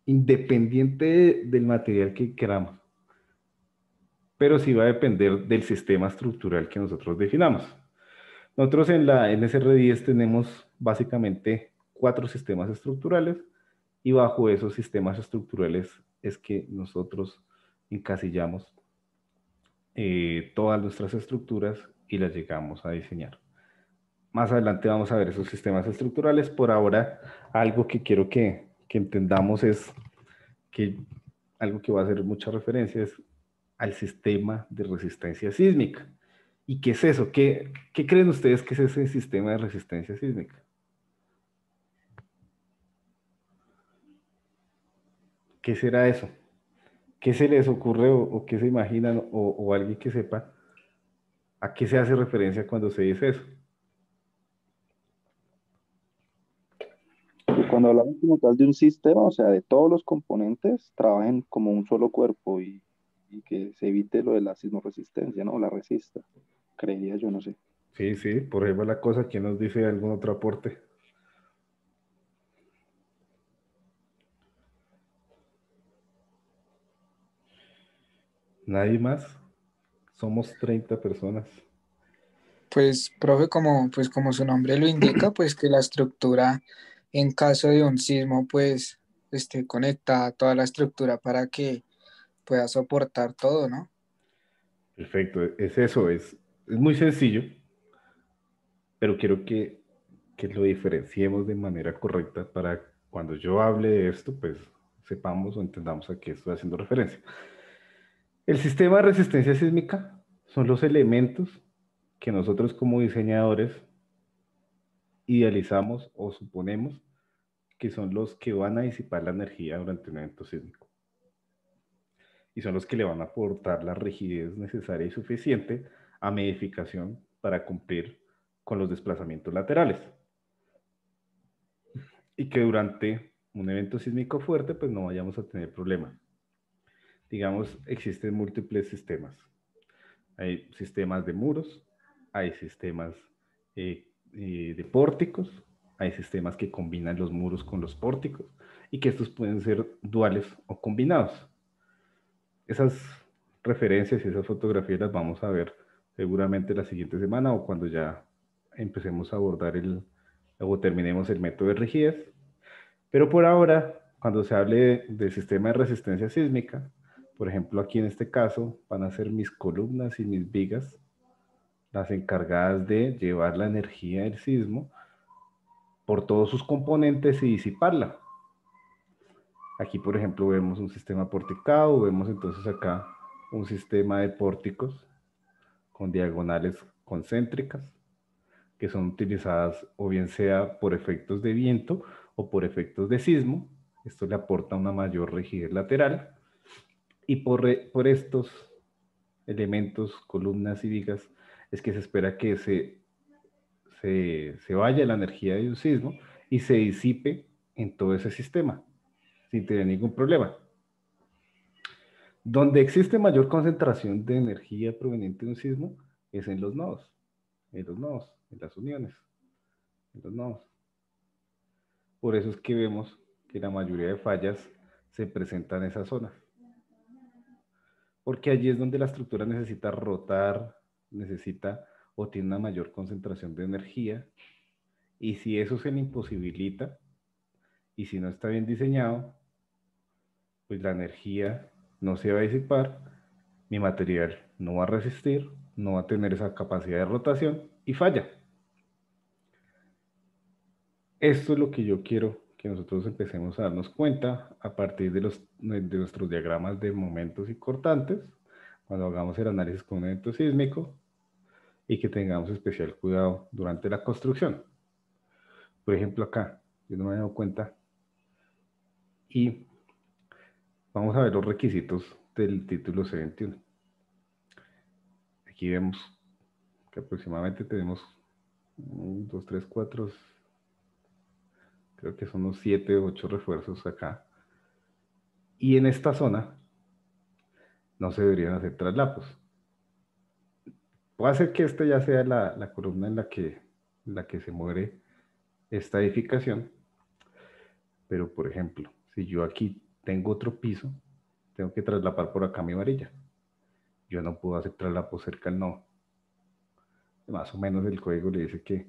independiente del material que queramos, pero sí va a depender del sistema estructural que nosotros definamos. Nosotros en la NSR10 tenemos básicamente cuatro sistemas estructurales y bajo esos sistemas estructurales es que nosotros encasillamos eh, todas nuestras estructuras y las llegamos a diseñar. Más adelante vamos a ver esos sistemas estructurales. Por ahora, algo que quiero que que entendamos es que algo que va a hacer mucha referencia es al sistema de resistencia sísmica. ¿Y qué es eso? ¿Qué, creen ustedes que es ese sistema de resistencia sísmica? ¿Qué será eso? ¿Qué se les ocurre o, qué se imaginan o alguien que sepa a qué se hace referencia cuando se dice eso? cuando hablamos tal de un sistema, o sea, de todos los componentes trabajen como un solo cuerpo y, que se evite lo de la sismoresistencia, ¿no? La resista, creería yo, no sé. Sí, sí, por ejemplo, la cosa. ¿Quién nos dice algún otro aporte? Nadie más. Somos 30 personas. Pues, profe, como, pues, como su nombre lo indica, pues que la estructura en caso de un sismo, pues esté conectada toda la estructura para que pueda soportar todo, ¿no? Perfecto, es eso, es, muy sencillo, pero quiero que, que lo diferenciemos de manera correcta para cuando yo hable de esto, pues sepamos o entendamos a qué estoy haciendo referencia. El sistema de resistencia sísmica son los elementos que nosotros como diseñadores idealizamos o suponemos que son los que van a disipar la energía durante un evento sísmico. Y son los que le van a aportar la rigidez necesaria y suficiente a medificación para cumplir con los desplazamientos laterales. Y que durante un evento sísmico fuerte, pues no vayamos a tener problema. Digamos, existen múltiples sistemas. Hay sistemas de muros, hay sistemas eh, eh, de pórticos, hay sistemas que combinan los muros con los pórticos y que estos pueden ser duales o combinados. Esas referencias y esas fotografías las vamos a ver seguramente la siguiente semana o cuando ya empecemos a abordar el o terminemos el método de rigidez. Pero por ahora, cuando se hable del sistema de resistencia sísmica, por ejemplo, aquí en este caso van a ser mis columnas y mis vigas las encargadas de llevar la energía del sismo por todos sus componentes y disiparla. Aquí, por ejemplo, vemos un sistema porticado, vemos entonces acá un sistema de pórticos con diagonales concéntricas que son utilizadas o bien sea por efectos de viento o por efectos de sismo. Esto le aporta una mayor rigidez lateral. Y por, por estos elementos, columnas y vigas, es que se espera que se, se, vaya la energía de un sismo y se disipe en todo ese sistema sin tener ningún problema. Donde existe mayor concentración de energía proveniente de un sismo es en los nodos, en los nodos, en las uniones, en los nodos. Por eso es que vemos que la mayoría de fallas se presentan en esa zona. Porque allí es donde la estructura necesita rotar, necesita o tiene una mayor concentración de energía. Y si eso se le imposibilita y si no está bien diseñado, pues la energía no se va a disipar, mi material no va a resistir, no va a tener esa capacidad de rotación y falla. Esto es lo que yo quiero que nosotros empecemos a darnos cuenta a partir de, los, nuestros diagramas de momentos y cortantes, cuando hagamos el análisis con un evento sísmico, y que tengamos especial cuidado durante la construcción. Por ejemplo, acá, yo no me he dado cuenta. Y vamos a ver los requisitos del título C21. Aquí vemos que aproximadamente tenemos 1, 2, 3, 4, creo que son unos 7 8 refuerzos acá. Y en esta zona no se deberían hacer traslapos. Voy hacer que esta ya sea la, columna en la que, la que se muere esta edificación. Pero, por ejemplo, si yo aquí tengo otro piso, tengo que traslapar por acá mi varilla. Yo no puedo hacer traslapo cerca al nodo. Más o menos el código le dice que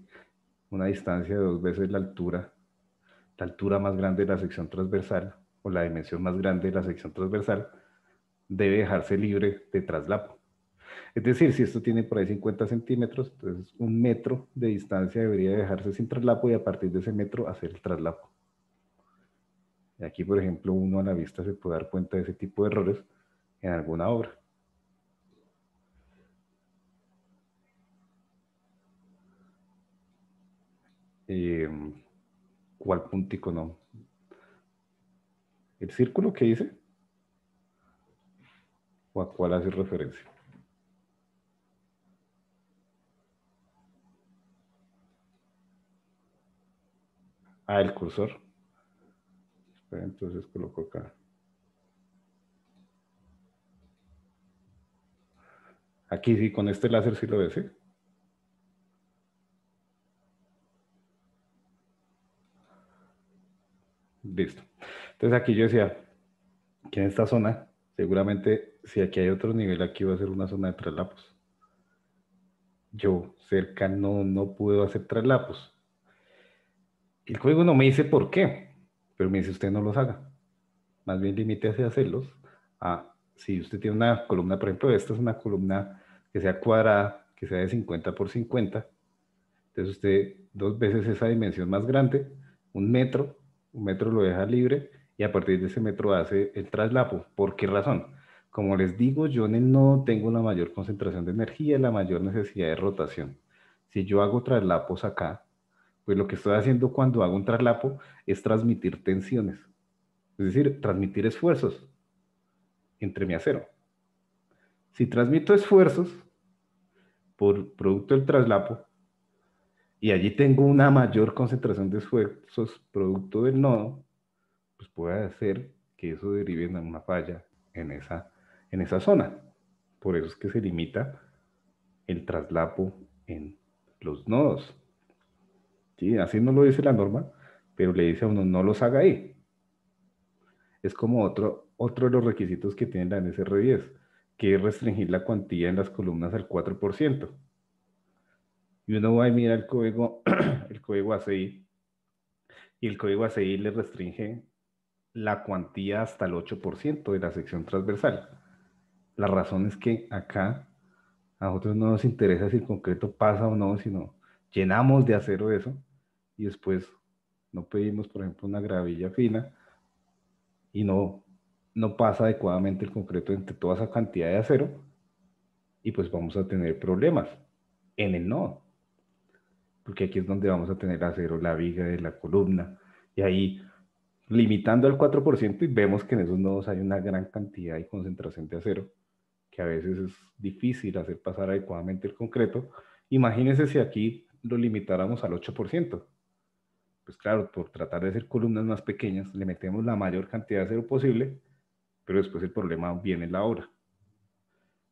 una distancia de dos veces la altura, la altura más grande de la sección transversal o la dimensión más grande de la sección transversal, debe dejarse libre de traslapo. Es decir, si esto tiene por ahí 50 centímetros, entonces un metro de distancia debería dejarse sin traslapo y a partir de ese metro hacer el traslapo. Y aquí, por ejemplo, uno a la vista se puede dar cuenta de ese tipo de errores en alguna obra. Em, ¿Cuál puntico no? ¿El círculo que hice? ¿O a cuál hace referencia? Ah, el cursor. Entonces coloco acá. Aquí sí, con este láser sí lo ves, Listo. Entonces aquí yo decía que en esta zona, seguramente si aquí hay otro nivel, aquí va a ser una zona de traslapos. Yo cerca no, no puedo hacer traslapos. El código no me dice por qué, pero me dice usted no los haga. Más bien límite a hacerlos. A, si usted tiene una columna, por ejemplo, esta es una columna que sea cuadrada, que sea de 50 por 50. Entonces usted dos veces esa dimensión más grande, un metro, un metro lo deja libre y a partir de ese metro hace el traslapo. ¿Por qué razón? Como les digo, yo en el tengo la mayor concentración de energía y la mayor necesidad de rotación. Si yo hago traslapos acá, pues lo que estoy haciendo cuando hago un traslapo es transmitir tensiones, es decir, transmitir esfuerzos entre mi acero. Si transmito esfuerzos por producto del traslapo y allí tengo una mayor concentración de esfuerzos producto del nodo, pues puede hacer que eso derive en una falla en esa, en esa zona. Por eso es que se limita el traslapo en los nodos. Así no lo dice la norma, pero le dice a uno, no los haga ahí. Es como otro, otro de los requisitos que tiene la NSR10, que es restringir la cuantía en las columnas al 4%. Y uno va y mira el código, (clears throat) el código ACI, y el código ACI le restringe la cuantía hasta el 8% de la sección transversal. La razón es que acá a nosotros no nos interesa si el concreto pasa o no, sino llenamos de acero eso y después no pedimos, por ejemplo, una gravilla fina y no, no pasa adecuadamente el concreto entre toda esa cantidad de acero y pues vamos a tener problemas en el nodo. Porque aquí es donde vamos a tener acero, la viga de la columna y ahí limitando al 4% y vemos que en esos nodos hay una gran cantidad y concentración de acero que a veces es difícil hacer pasar adecuadamente el concreto. Imagínense si aquí lo limitáramos al 8% pues claro, por tratar de hacer columnas más pequeñas, le metemos la mayor cantidad de acero posible, pero después el problema viene en la obra.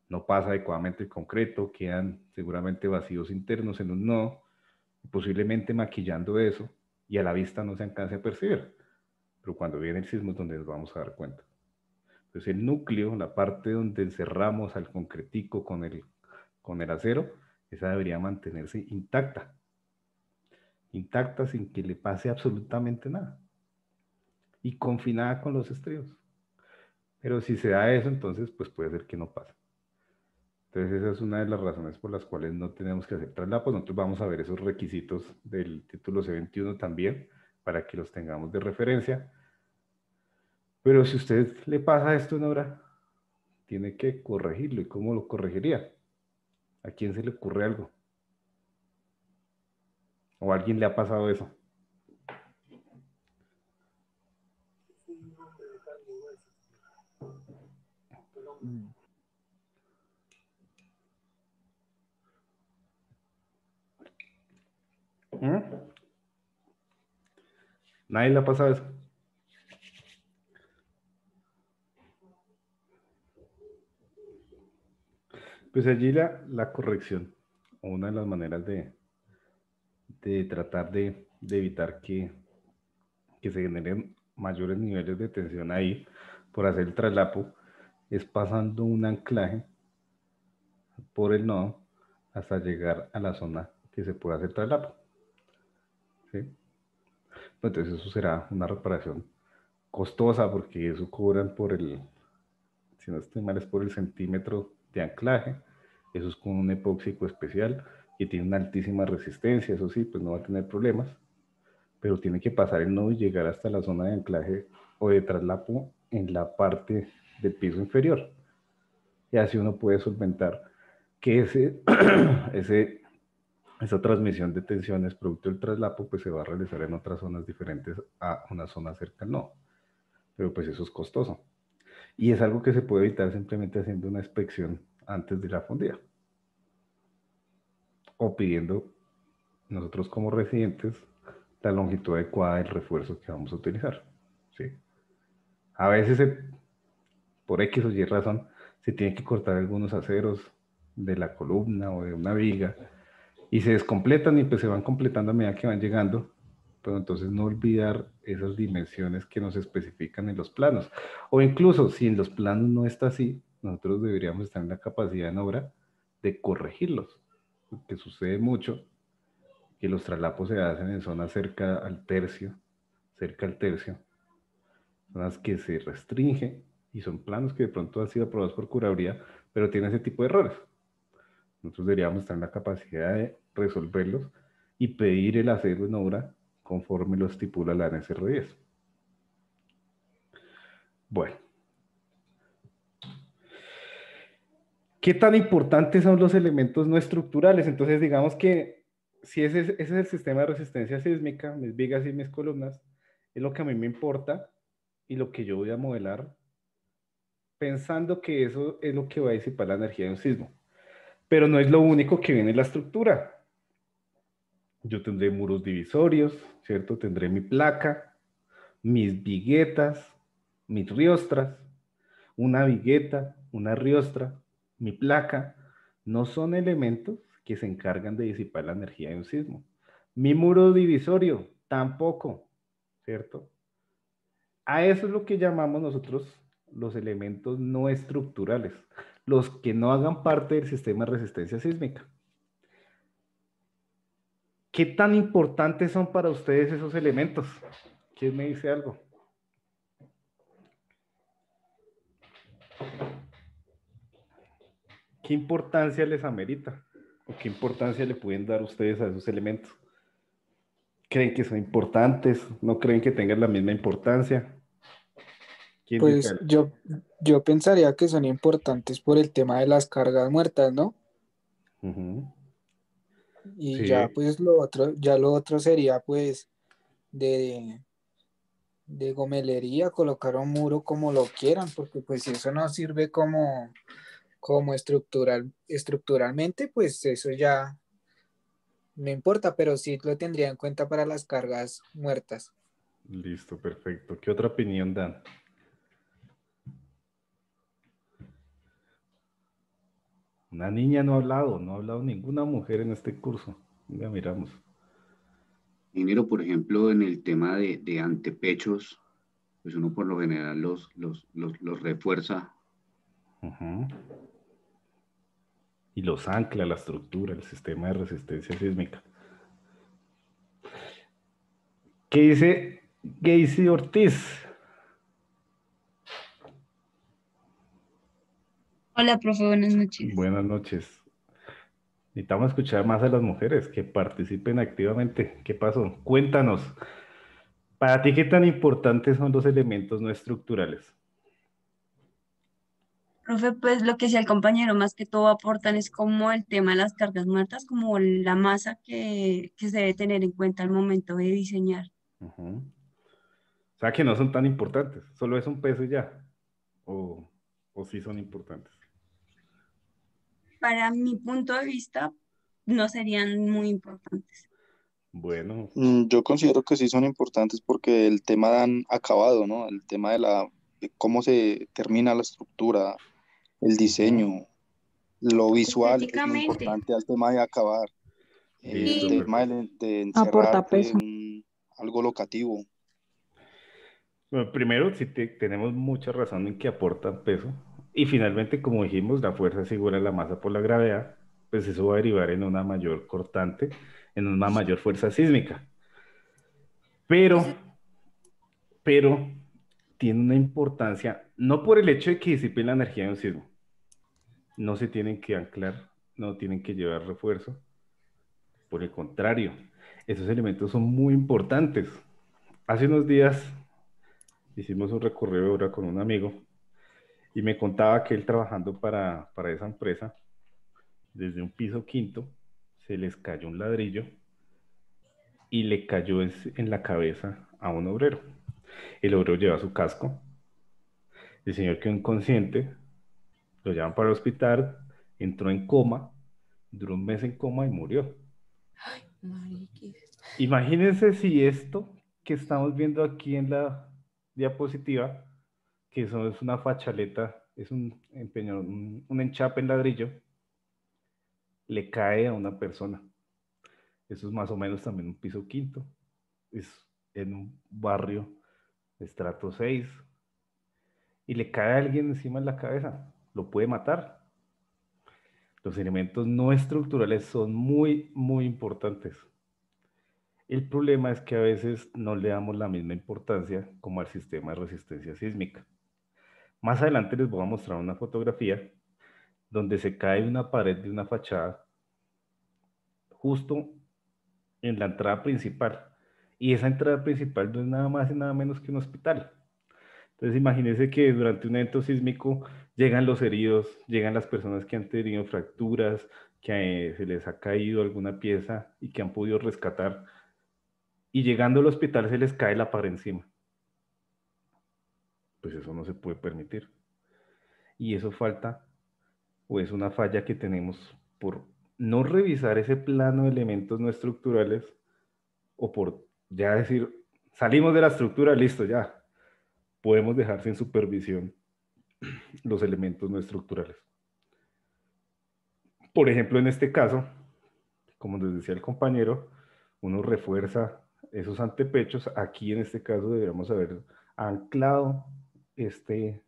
No pasa adecuadamente el concreto, quedan seguramente vacíos internos en un nodo, posiblemente maquillando eso, y a la vista no se alcance a percibir. Pero cuando viene el sismo es donde nos vamos a dar cuenta. Entonces el núcleo, la parte donde encerramos al concretico con el, con el acero, esa debería mantenerse intacta intacta sin que le pase absolutamente nada y confinada con los estribos. Pero si se da eso, entonces pues puede ser que no pase. Entonces esa es una de las razones por las cuales no tenemos que aceptarla Pues nosotros vamos a ver esos requisitos del título C21 también para que los tengamos de referencia. Pero si usted le pasa esto en obra, tiene que corregirlo. ¿Y cómo lo corregiría? ¿A quién se le ocurre algo? ¿O alguien le ha pasado eso? ¿Eh? Nadie le ha pasado eso. Pues allí la, la corrección, una de las maneras de, este, de tratar de, evitar que, que, se generen mayores niveles de tensión ahí por hacer el traslapo es pasando un anclaje por el nodo hasta llegar a la zona que se pueda hacer traslapo. ¿Sí? Pues entonces eso será una reparación costosa porque eso cobran por el, si no estoy mal, es por el centímetro de anclaje. Eso es con un epóxico especial y tiene una altísima resistencia, eso sí, pues no va a tener problemas, pero tiene que pasar el nodo y llegar hasta la zona de anclaje o de traslapo en la parte del piso inferior. Y así uno puede solventar que ese, (clears throat) ese, esa transmisión de tensiones producto del traslapo pues se va a realizar en otras zonas diferentes a una zona cerca al Pero pues eso es costoso. Y es algo que se puede evitar simplemente haciendo una inspección antes de la fundida o pidiendo nosotros como residentes la longitud adecuada del refuerzo que vamos a utilizar. A veces, por X o Y razón, se tiene que cortar algunos aceros de la columna o de una viga y se descompletan y pues se van completando a medida que van llegando, pero entonces no olvidar esas dimensiones que nos especifican en los planos. O incluso si en los planos no está así, nosotros deberíamos estar en la capacidad en obra de corregirlos que sucede mucho, que los traslapos se hacen en zonas cerca al tercio, cerca al tercio, zonas que se restringe y son planos que de pronto han sido aprobados por curaduría, pero tienen ese tipo de errores. Nosotros deberíamos estar en la capacidad de resolverlos y pedir el acero en obra conforme lo estipula la NSR10. Bueno, ¿Qué tan importantes son los elementos no estructurales? Entonces, digamos que si ese, es el sistema de resistencia sísmica, mis vigas y mis columnas, es lo que a mí me importa y lo que yo voy a modelar pensando que eso es lo que va a disipar la energía de un sismo. Pero no es lo único que viene en la estructura. Yo tendré muros divisorios, ¿cierto? Tendré mi placa, mis viguetas, mis riostras, una vigueta, una riostra, mi placa, no son elementos que se encargan de disipar la energía de un sismo. Mi muro divisorio, tampoco, ¿cierto? A eso es lo que llamamos nosotros los elementos no estructurales, los que no hagan parte del sistema de resistencia sísmica. ¿Qué tan importantes son para ustedes esos elementos? ¿Quién me dice algo? ¿qué importancia les amerita? ¿O qué importancia le pueden dar ustedes a esos elementos? ¿Creen que son importantes? ¿No creen que tengan la misma importancia? Pues yo, yo pensaría que son importantes por el tema de las cargas muertas, ¿no? Y ya pues lo otro, ya lo otro sería pues de, de gomelería, colocar un muro como lo quieran, porque pues si eso no sirve como, como estructural, estructuralmente, pues eso ya no importa, pero sí lo tendría en cuenta para las cargas muertas. Listo, perfecto. ¿Qué otra opinión dan? Una niña no ha hablado, no ha hablado ninguna mujer en este curso. Ya miramos. Ingeniero, por ejemplo, en el tema de, de antepechos, pues uno por lo general los, los, refuerza. Ajá y los ancla la estructura, el sistema de resistencia sísmica. ¿Qué dice Gacy Ortiz? Hola, profe, buenas noches. Buenas noches. Necesitamos escuchar más a las mujeres que participen activamente. ¿Qué pasó? Cuéntanos. Para ti, ¿qué tan importantes son los elementos no estructurales? Profe, pues lo que sí el compañero, más que todo aportan es como el tema de las cargas muertas, como la masa que, se debe tener en cuenta al momento de diseñar. O sea, que no son tan importantes, solo es un peso ya. O, o sí son importantes. Para mi punto de vista, no serían muy importantes. Bueno. Mm, yo considero que sí son importantes porque el tema dan acabado, ¿no? El tema de la de cómo se termina la estructura, el diseño, lo visual, es importante al tema de acabar, el tema de, algo locativo. primero, si tenemos mucha razón en que aportan peso. Y finalmente, como dijimos, la fuerza es igual la masa por la gravedad, pues eso va a derivar en una mayor cortante, en una mayor fuerza sísmica. Pero, pero, tiene una importancia, no por el hecho de que disipe la energía de un sismo, no se tienen que anclar, no tienen que llevar refuerzo. Por el contrario, esos elementos son muy importantes. Hace unos días hicimos un recorrido obra con un amigo y me contaba que él trabajando para, esa empresa, desde un piso quinto, se les cayó un ladrillo y le cayó en la cabeza a un obrero. El obrero lleva su casco. El señor quedó inconsciente lo llevan para el hospital, entró en coma, duró un mes en coma y murió. Ay, Imagínense si esto que estamos viendo aquí en la diapositiva, que eso es una fachaleta, es un, empeño, un, enchape en ladrillo, le cae a una persona. Eso es más o menos también un piso quinto. Es en un barrio estrato 6. Y le cae a alguien encima en la cabeza lo puede matar. Los elementos no estructurales son muy, muy importantes. El problema es que a veces no le damos la misma importancia como al sistema de resistencia sísmica. Más adelante les voy a mostrar una fotografía donde se cae una pared de una fachada justo en la entrada principal. Y esa entrada principal no es nada más y nada menos que un hospital. Entonces imagínense que durante un evento sísmico llegan los heridos, llegan las personas que han tenido fracturas, que eh, se les ha caído alguna pieza y que han podido rescatar. Y llegando al hospital se les cae la pared encima. Pues eso no se puede permitir. Y eso falta o es una falla que tenemos por no revisar ese plano de elementos no estructurales o por ya decir, salimos de la estructura, listo, ya, podemos dejar sin supervisión los elementos no estructurales. Por ejemplo, en este caso, como les decía el compañero, uno refuerza esos antepechos. Aquí en este caso deberíamos haber anclado este,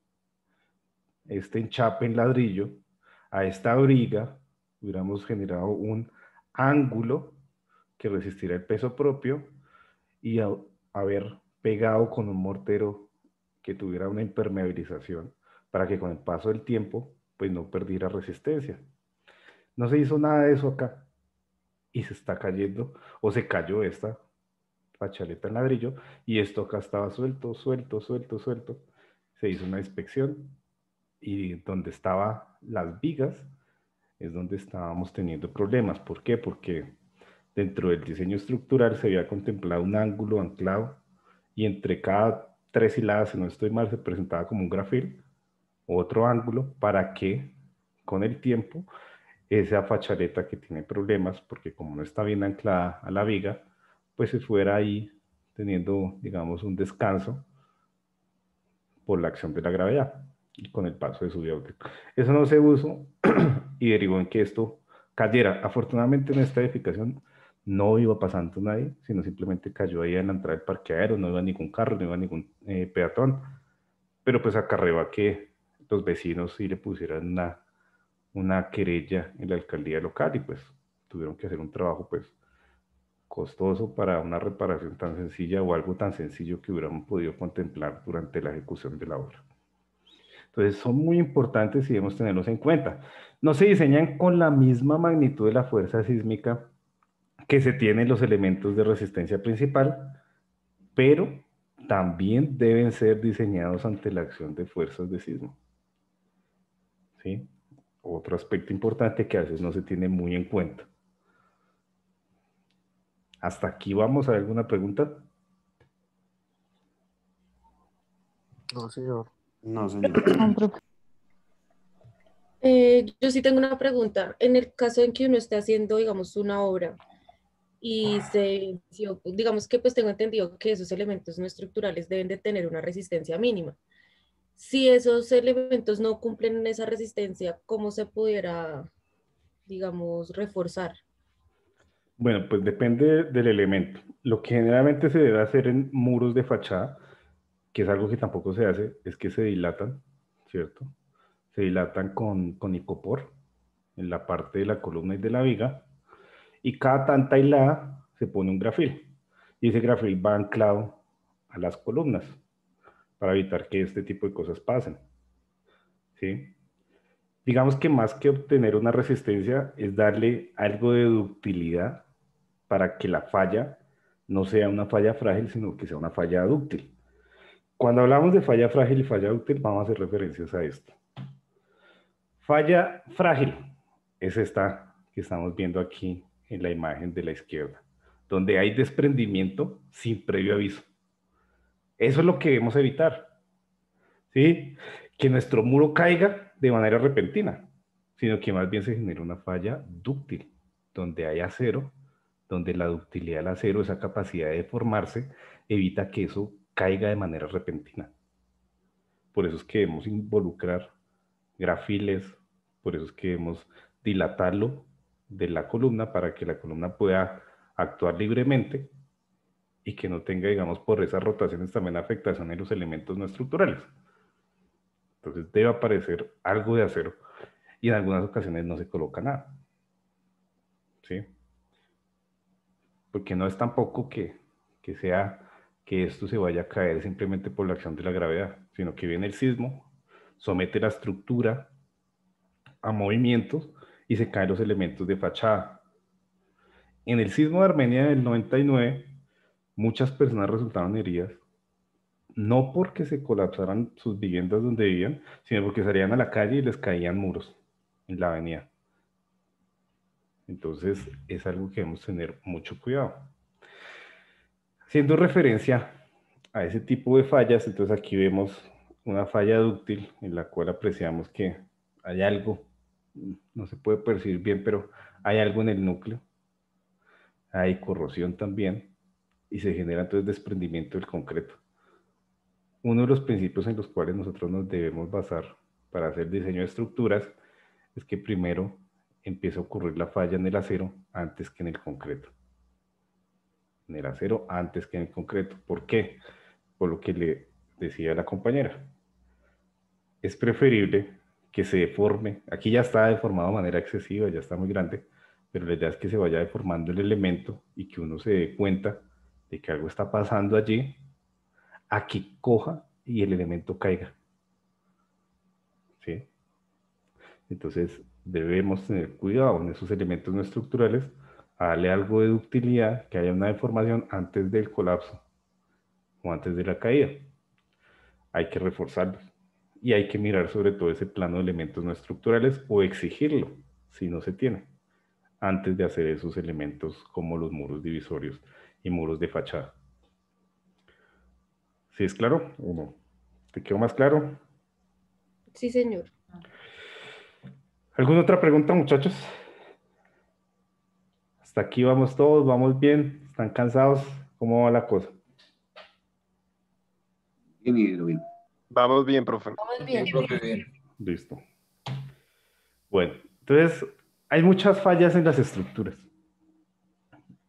este enchape en ladrillo a esta briga, hubiéramos generado un ángulo que resistirá el peso propio y haber pegado con un mortero que tuviera una impermeabilización para que con el paso del tiempo pues no perdiera resistencia. No se hizo nada de eso acá y se está cayendo o se cayó esta fachaleta en ladrillo y esto acá estaba suelto, suelto, suelto, suelto. Se hizo una inspección y donde estaban las vigas es donde estábamos teniendo problemas. ¿Por qué? Porque dentro del diseño estructural se había contemplado un ángulo anclado y entre cada tres hiladas, si no estoy mal, se presentaba como un grafil, otro ángulo, para que con el tiempo esa fachaleta que tiene problemas, porque como no está bien anclada a la viga, pues se fuera ahí teniendo, digamos, un descanso por la acción de la gravedad y con el paso de su diáutico. Eso no se usó (clears throat) y derivó en que esto cayera. Afortunadamente en esta edificación no iba pasando nadie, sino simplemente cayó ahí en la entrada del parqueadero, no iba ningún carro, no iba ningún eh, peatón, pero pues acarreó a que los vecinos sí le pusieran una, una querella en la alcaldía local y pues tuvieron que hacer un trabajo pues costoso para una reparación tan sencilla o algo tan sencillo que hubiéramos podido contemplar durante la ejecución de la obra. Entonces son muy importantes y debemos tenerlos en cuenta. No se diseñan con la misma magnitud de la fuerza sísmica que se tienen los elementos de resistencia principal, pero también deben ser diseñados ante la acción de fuerzas de sismo. ¿Sí? Otro aspecto importante que a veces no se tiene muy en cuenta. Hasta aquí vamos a alguna pregunta. No, señor. No, señor. Eh, yo sí tengo una pregunta. En el caso en que uno esté haciendo, digamos, una obra, y se digamos que pues tengo entendido que esos elementos no estructurales deben de tener una resistencia mínima. Si esos elementos no cumplen esa resistencia, ¿cómo se pudiera, digamos, reforzar? Bueno, pues depende del elemento. Lo que generalmente se debe hacer en muros de fachada, que es algo que tampoco se hace, es que se dilatan, ¿cierto? Se dilatan con, con icopor en la parte de la columna y de la viga y cada tanta hilada se pone un grafil. Y ese grafil va anclado a las columnas para evitar que este tipo de cosas pasen. Digamos que más que obtener una resistencia es darle algo de ductilidad para que la falla no sea una falla frágil, sino que sea una falla dúctil. Cuando hablamos de falla frágil y falla dúctil, vamos a hacer referencias a esto. Falla frágil es esta que estamos viendo aquí en la imagen de la izquierda, donde hay desprendimiento sin previo aviso. Eso es lo que debemos evitar. ¿sí? Que nuestro muro caiga de manera repentina, sino que más bien se genere una falla dúctil, donde hay acero, donde la ductilidad del acero, esa capacidad de deformarse, evita que eso caiga de manera repentina. Por eso es que debemos involucrar grafiles, por eso es que debemos dilatarlo de la columna para que la columna pueda actuar libremente y que no tenga, digamos, por esas rotaciones también afectación en los elementos no estructurales. Entonces debe aparecer algo de acero y en algunas ocasiones no se coloca nada. ¿Sí? Porque no es tampoco que, que sea que esto se vaya a caer simplemente por la acción de la gravedad, sino que viene el sismo, somete la estructura a movimientos y se caen los elementos de fachada. En el sismo de Armenia del 99, muchas personas resultaron heridas, no porque se colapsaran sus viviendas donde vivían, sino porque salían a la calle y les caían muros en la avenida. Entonces es algo que debemos tener mucho cuidado. Haciendo referencia a ese tipo de fallas, entonces aquí vemos una falla dúctil en la cual apreciamos que hay algo no se puede percibir bien, pero hay algo en el núcleo, hay corrosión también, y se genera entonces desprendimiento del concreto. Uno de los principios en los cuales nosotros nos debemos basar para hacer diseño de estructuras es que primero empieza a ocurrir la falla en el acero antes que en el concreto. En el acero antes que en el concreto. ¿Por qué? Por lo que le decía la compañera. Es preferible que se deforme. Aquí ya está deformado de manera excesiva, ya está muy grande, pero la idea es que se vaya deformando el elemento y que uno se dé cuenta de que algo está pasando allí, aquí coja y el elemento caiga. ¿Sí? Entonces debemos tener cuidado en esos elementos no estructurales, darle algo de ductilidad, que haya una deformación antes del colapso o antes de la caída. Hay que reforzarlos y hay que mirar sobre todo ese plano de elementos no estructurales o exigirlo si no se tiene antes de hacer esos elementos como los muros divisorios y muros de fachada. ¿Sí es claro o no? ¿Te quedó más claro? Sí, señor. ¿Alguna otra pregunta, muchachos? Hasta aquí vamos todos, vamos bien, están cansados, ¿cómo va la cosa? Bien, bien. Vamos bien, profe. Vamos bien. Profe, Listo. Bueno, entonces hay muchas fallas en las estructuras.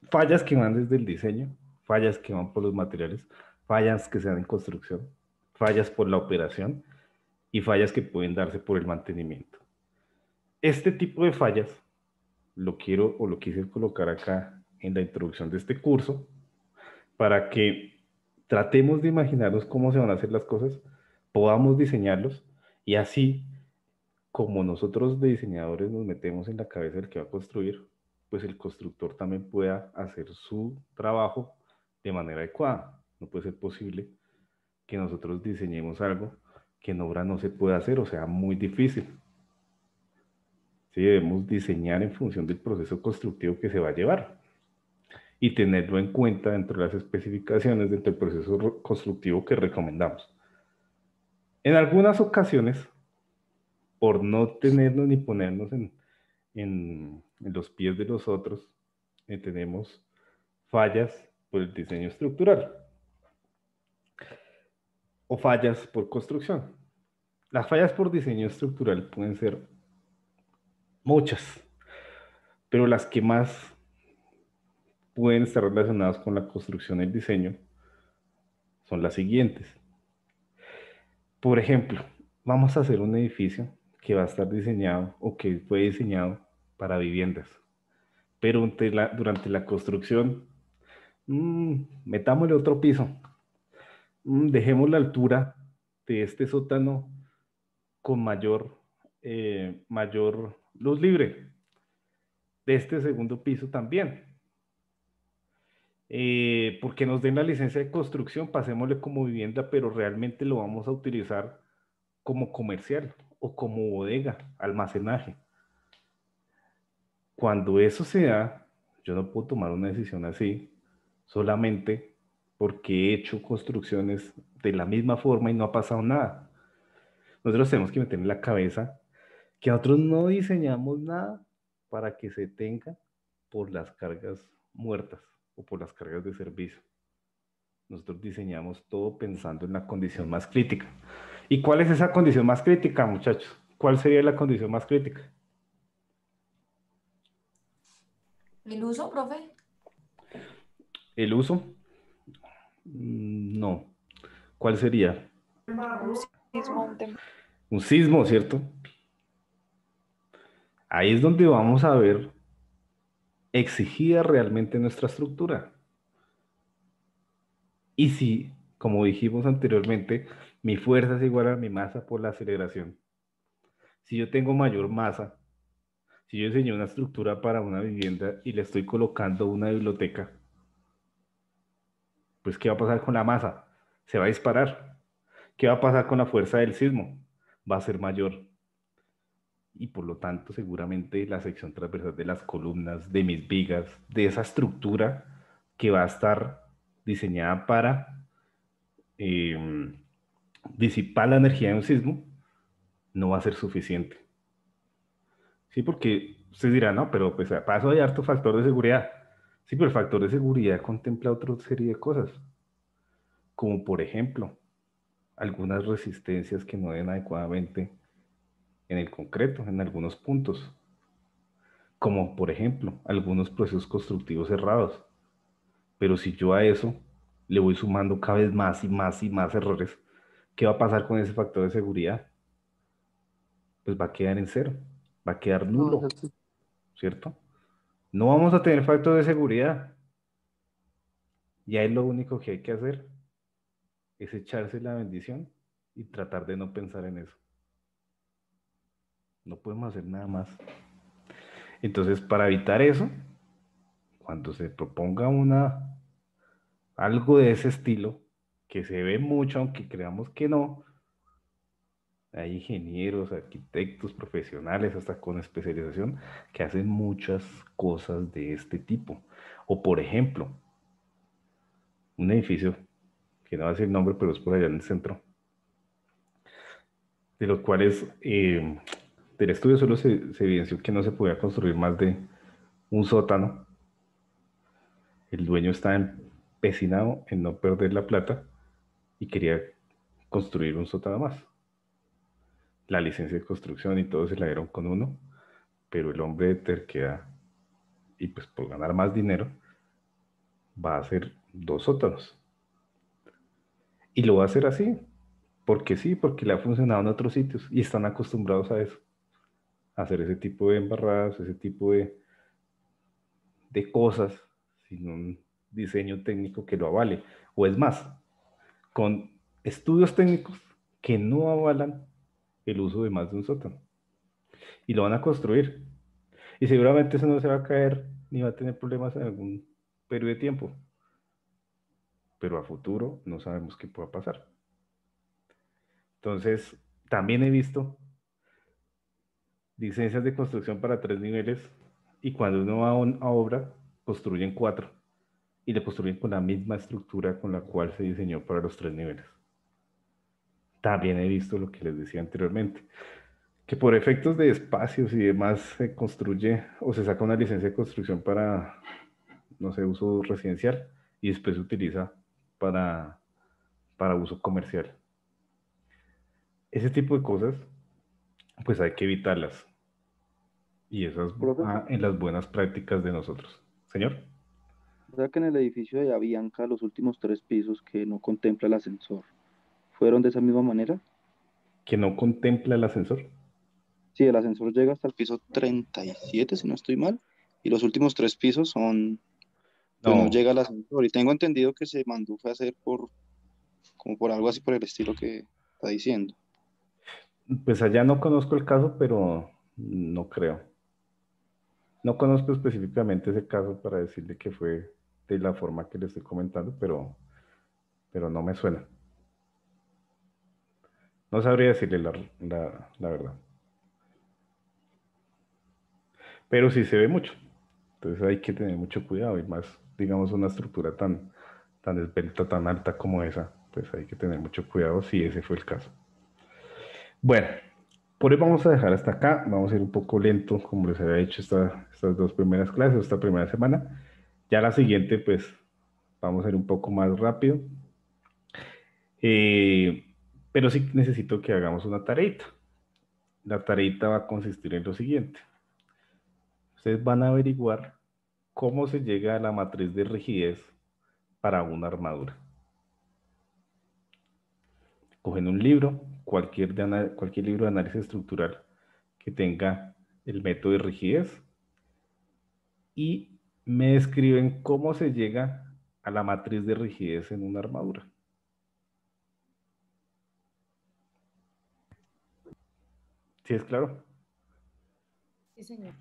Fallas que van desde el diseño, fallas que van por los materiales, fallas que se dan en construcción, fallas por la operación y fallas que pueden darse por el mantenimiento. Este tipo de fallas lo quiero o lo quise colocar acá en la introducción de este curso para que tratemos de imaginarnos cómo se van a hacer las cosas podamos diseñarlos y así como nosotros de diseñadores nos metemos en la cabeza del que va a construir, pues el constructor también pueda hacer su trabajo de manera adecuada. No puede ser posible que nosotros diseñemos algo que en obra no se pueda hacer o sea muy difícil. Si debemos diseñar en función del proceso constructivo que se va a llevar y tenerlo en cuenta dentro de las especificaciones, dentro del proceso constructivo que recomendamos. En algunas ocasiones, por no tenernos ni ponernos en, los pies de los otros, eh, tenemos fallas por el diseño estructural o fallas por construcción. Las fallas por diseño estructural pueden ser muchas, pero las que más pueden estar relacionadas con la construcción y el diseño son las siguientes. Por ejemplo, vamos a hacer un edificio que va a estar diseñado o que fue diseñado para viviendas. Pero durante la, construcción, metamos metámosle otro piso. Mm, dejemos la altura de este sótano con mayor, eh, mayor luz libre. De este segundo piso también. Eh, porque nos den la licencia de construcción, pasémosle como vivienda, pero realmente lo vamos a utilizar como comercial o como bodega, almacenaje. Cuando eso se da, yo no puedo tomar una decisión así solamente porque he hecho construcciones de la misma forma y no ha pasado nada. Nosotros tenemos que meter en la cabeza que nosotros no diseñamos nada para que se tenga por las cargas muertas o por las cargas de servicio. Nosotros diseñamos todo pensando en la condición más crítica. ¿Y cuál es esa condición más crítica, muchachos? ¿Cuál sería la condición más crítica? ¿El uso, profe? ¿El uso? Mm, no. ¿Cuál sería? Un sismo. Un sismo, ¿cierto? Ahí es donde vamos a ver exigía realmente nuestra estructura. Y si, como dijimos anteriormente, mi fuerza es igual a mi masa por la aceleración. Si yo tengo mayor masa, si yo enseño una estructura para una vivienda y le estoy colocando una biblioteca, pues ¿qué va a pasar con la masa? Se va a disparar. ¿Qué va a pasar con la fuerza del sismo? Va a ser mayor y por lo tanto seguramente la sección transversal de las columnas, de mis vigas, de esa estructura que va a estar diseñada para em, disipar la energía de un sismo, no va a ser suficiente. Sí, porque ustedes dirá no, pero pues a paso hay harto factor de seguridad. Sí, pero el factor de seguridad contempla otra serie de cosas, como por ejemplo, algunas resistencias que no den adecuadamente en el concreto, en algunos puntos, como por ejemplo algunos procesos constructivos cerrados. Pero si yo a eso le voy sumando cada vez más y más y más errores, ¿qué va a pasar con ese factor de seguridad? Pues va a quedar en cero, va a quedar nulo, ¿cierto? No vamos a tener factor de seguridad. Y ahí lo único que hay que hacer es echarse la bendición y tratar de no pensar en eso. No podemos hacer nada más. Entonces, para evitar eso, cuando se proponga una algo de ese estilo, que se ve mucho, aunque creamos que no, hay ingenieros, arquitectos, profesionales, hasta con especialización, que hacen muchas cosas de este tipo. O por ejemplo, un edificio, que no va a decir nombre, pero es por allá en el centro, de los cuales eh, del estudio solo se, evidenció que no se podía construir más de un sótano. El dueño está empecinado en no perder la plata y quería construir un sótano más. La licencia de construcción y todo se la dieron con uno, pero el hombre de terquedad, y pues por ganar más dinero, va a hacer dos sótanos. Y lo va a hacer así, porque sí, porque le ha funcionado en otros sitios y están acostumbrados a eso hacer ese tipo de embarradas, ese tipo de, de cosas, sin un diseño técnico que lo avale. O es más, con estudios técnicos que no avalan el uso de más de un sótano. Y lo van a construir. Y seguramente eso no se va a caer ni va a tener problemas en algún periodo de tiempo. Pero a futuro no sabemos qué pueda pasar. Entonces, también he visto licencias de construcción para tres niveles y cuando uno va a, obra, construyen cuatro y le construyen con la misma estructura con la cual se diseñó para los tres niveles. También he visto lo que les decía anteriormente, que por efectos de espacios y demás se construye o se saca una licencia de construcción para, no sé, uso residencial y después se utiliza para, para uso comercial. Ese tipo de cosas pues hay que evitarlas. Y esas ah, en las buenas prácticas de nosotros. Señor. sea que en el edificio de Avianca los últimos tres pisos que no contempla el ascensor fueron de esa misma manera? ¿Que no contempla el ascensor? Sí, el ascensor llega hasta el piso 37, si no estoy mal, y los últimos tres pisos son... Pues, no, llega el ascensor. Y tengo entendido que se mandó a hacer por, como por algo así por el estilo que está diciendo. Pues allá no conozco el caso, pero no creo. No conozco específicamente ese caso para decirle que fue de la forma que le estoy comentando, pero, pero no me suena. No sabría decirle la, verdad. Pero sí se ve mucho. Entonces hay que tener mucho cuidado y más, digamos, una estructura tan, tan esbelta, tan alta como esa, pues hay que tener mucho cuidado si ese fue el caso. Bueno, por hoy vamos a dejar hasta acá. Vamos a ir un poco lento, como les había dicho, estas dos primeras clases, esta primera semana. Ya la siguiente, pues, vamos a ir un poco más rápido. Eh, pero sí necesito que hagamos una tareita. La tareita va a consistir en lo siguiente. Ustedes van a averiguar cómo se llega a la matriz de rigidez para una armadura. Cogen un libro, cualquier, libro de análisis estructural que tenga el método de rigidez. Y me describen cómo se llega a la matriz de rigidez en una armadura. ¿Sí es claro? Sí, señor.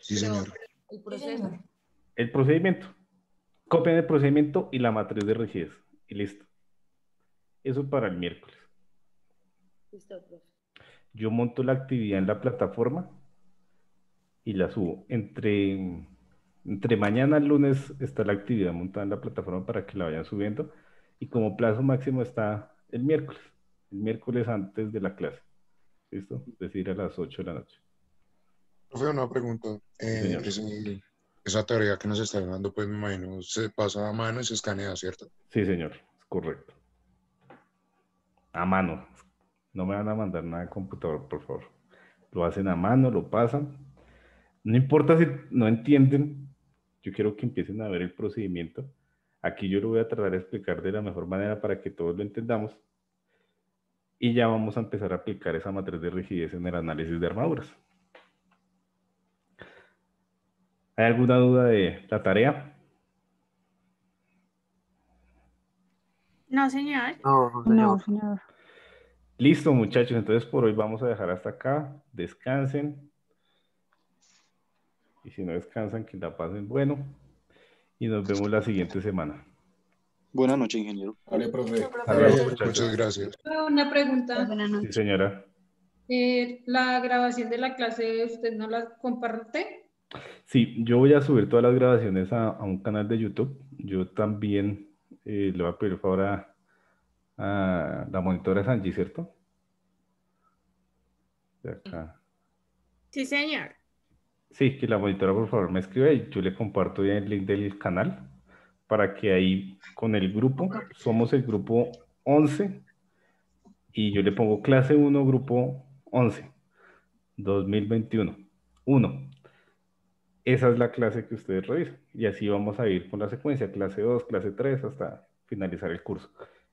Sí, señor. El procedimiento. El procedimiento. Copian el procedimiento y la matriz de rigidez. Y listo. Eso para el miércoles. Yo monto la actividad en la plataforma y la subo. Entre, entre mañana y lunes está la actividad montada en la plataforma para que la vayan subiendo. Y como plazo máximo está el miércoles, el miércoles antes de la clase. ¿Listo? Es decir, a las 8 de la noche. Profe, una pregunta. Eh, esa tarea que nos está dando, pues me imagino, se pasa a mano y se escanea, ¿cierto? Sí, señor, es correcto. A mano, no me van a mandar nada de computador, por favor. Lo hacen a mano, lo pasan. No importa si no entienden, yo quiero que empiecen a ver el procedimiento. Aquí yo lo voy a tratar de explicar de la mejor manera para que todos lo entendamos. Y ya vamos a empezar a aplicar esa matriz de rigidez en el análisis de armaduras. ¿Hay alguna duda de la tarea? No, señor. No, señor. No, señor. Listo, muchachos. Entonces por hoy vamos a dejar hasta acá. Descansen. Y si no descansan, que la pasen bueno. Y nos vemos la siguiente semana. Buenas noches, ingeniero. Vale, profe. Muchas gracias. Una pregunta. Buenas noches. Sí, señora. Eh, la grabación de la clase, ¿usted no la comparte? Sí, yo voy a subir todas las grabaciones a, un canal de YouTube. Yo también eh, le voy a pedir favor a Ah, la monitora Angie, ¿cierto? De acá. Sí, señor. Sí, que la monitora por favor me escribe y yo le comparto el link del canal para que ahí con el grupo, somos el grupo 11 y yo le pongo clase 1, grupo 11, 2021, 1. Esa es la clase que ustedes revisan y así vamos a ir con la secuencia, clase 2, clase 3 hasta finalizar el curso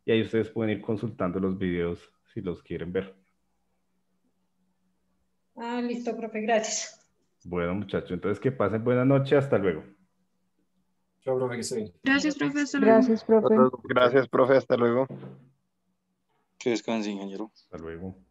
y ahí ustedes pueden ir consultando los videos si los quieren ver. Ah, listo, profe, gracias. Bueno, muchachos, entonces que pasen buena noche, hasta luego. Chao, profe, que Gracias, profe, Gracias, profe. Gracias, profe, hasta luego. Que descansen, ingeniero. Hasta luego.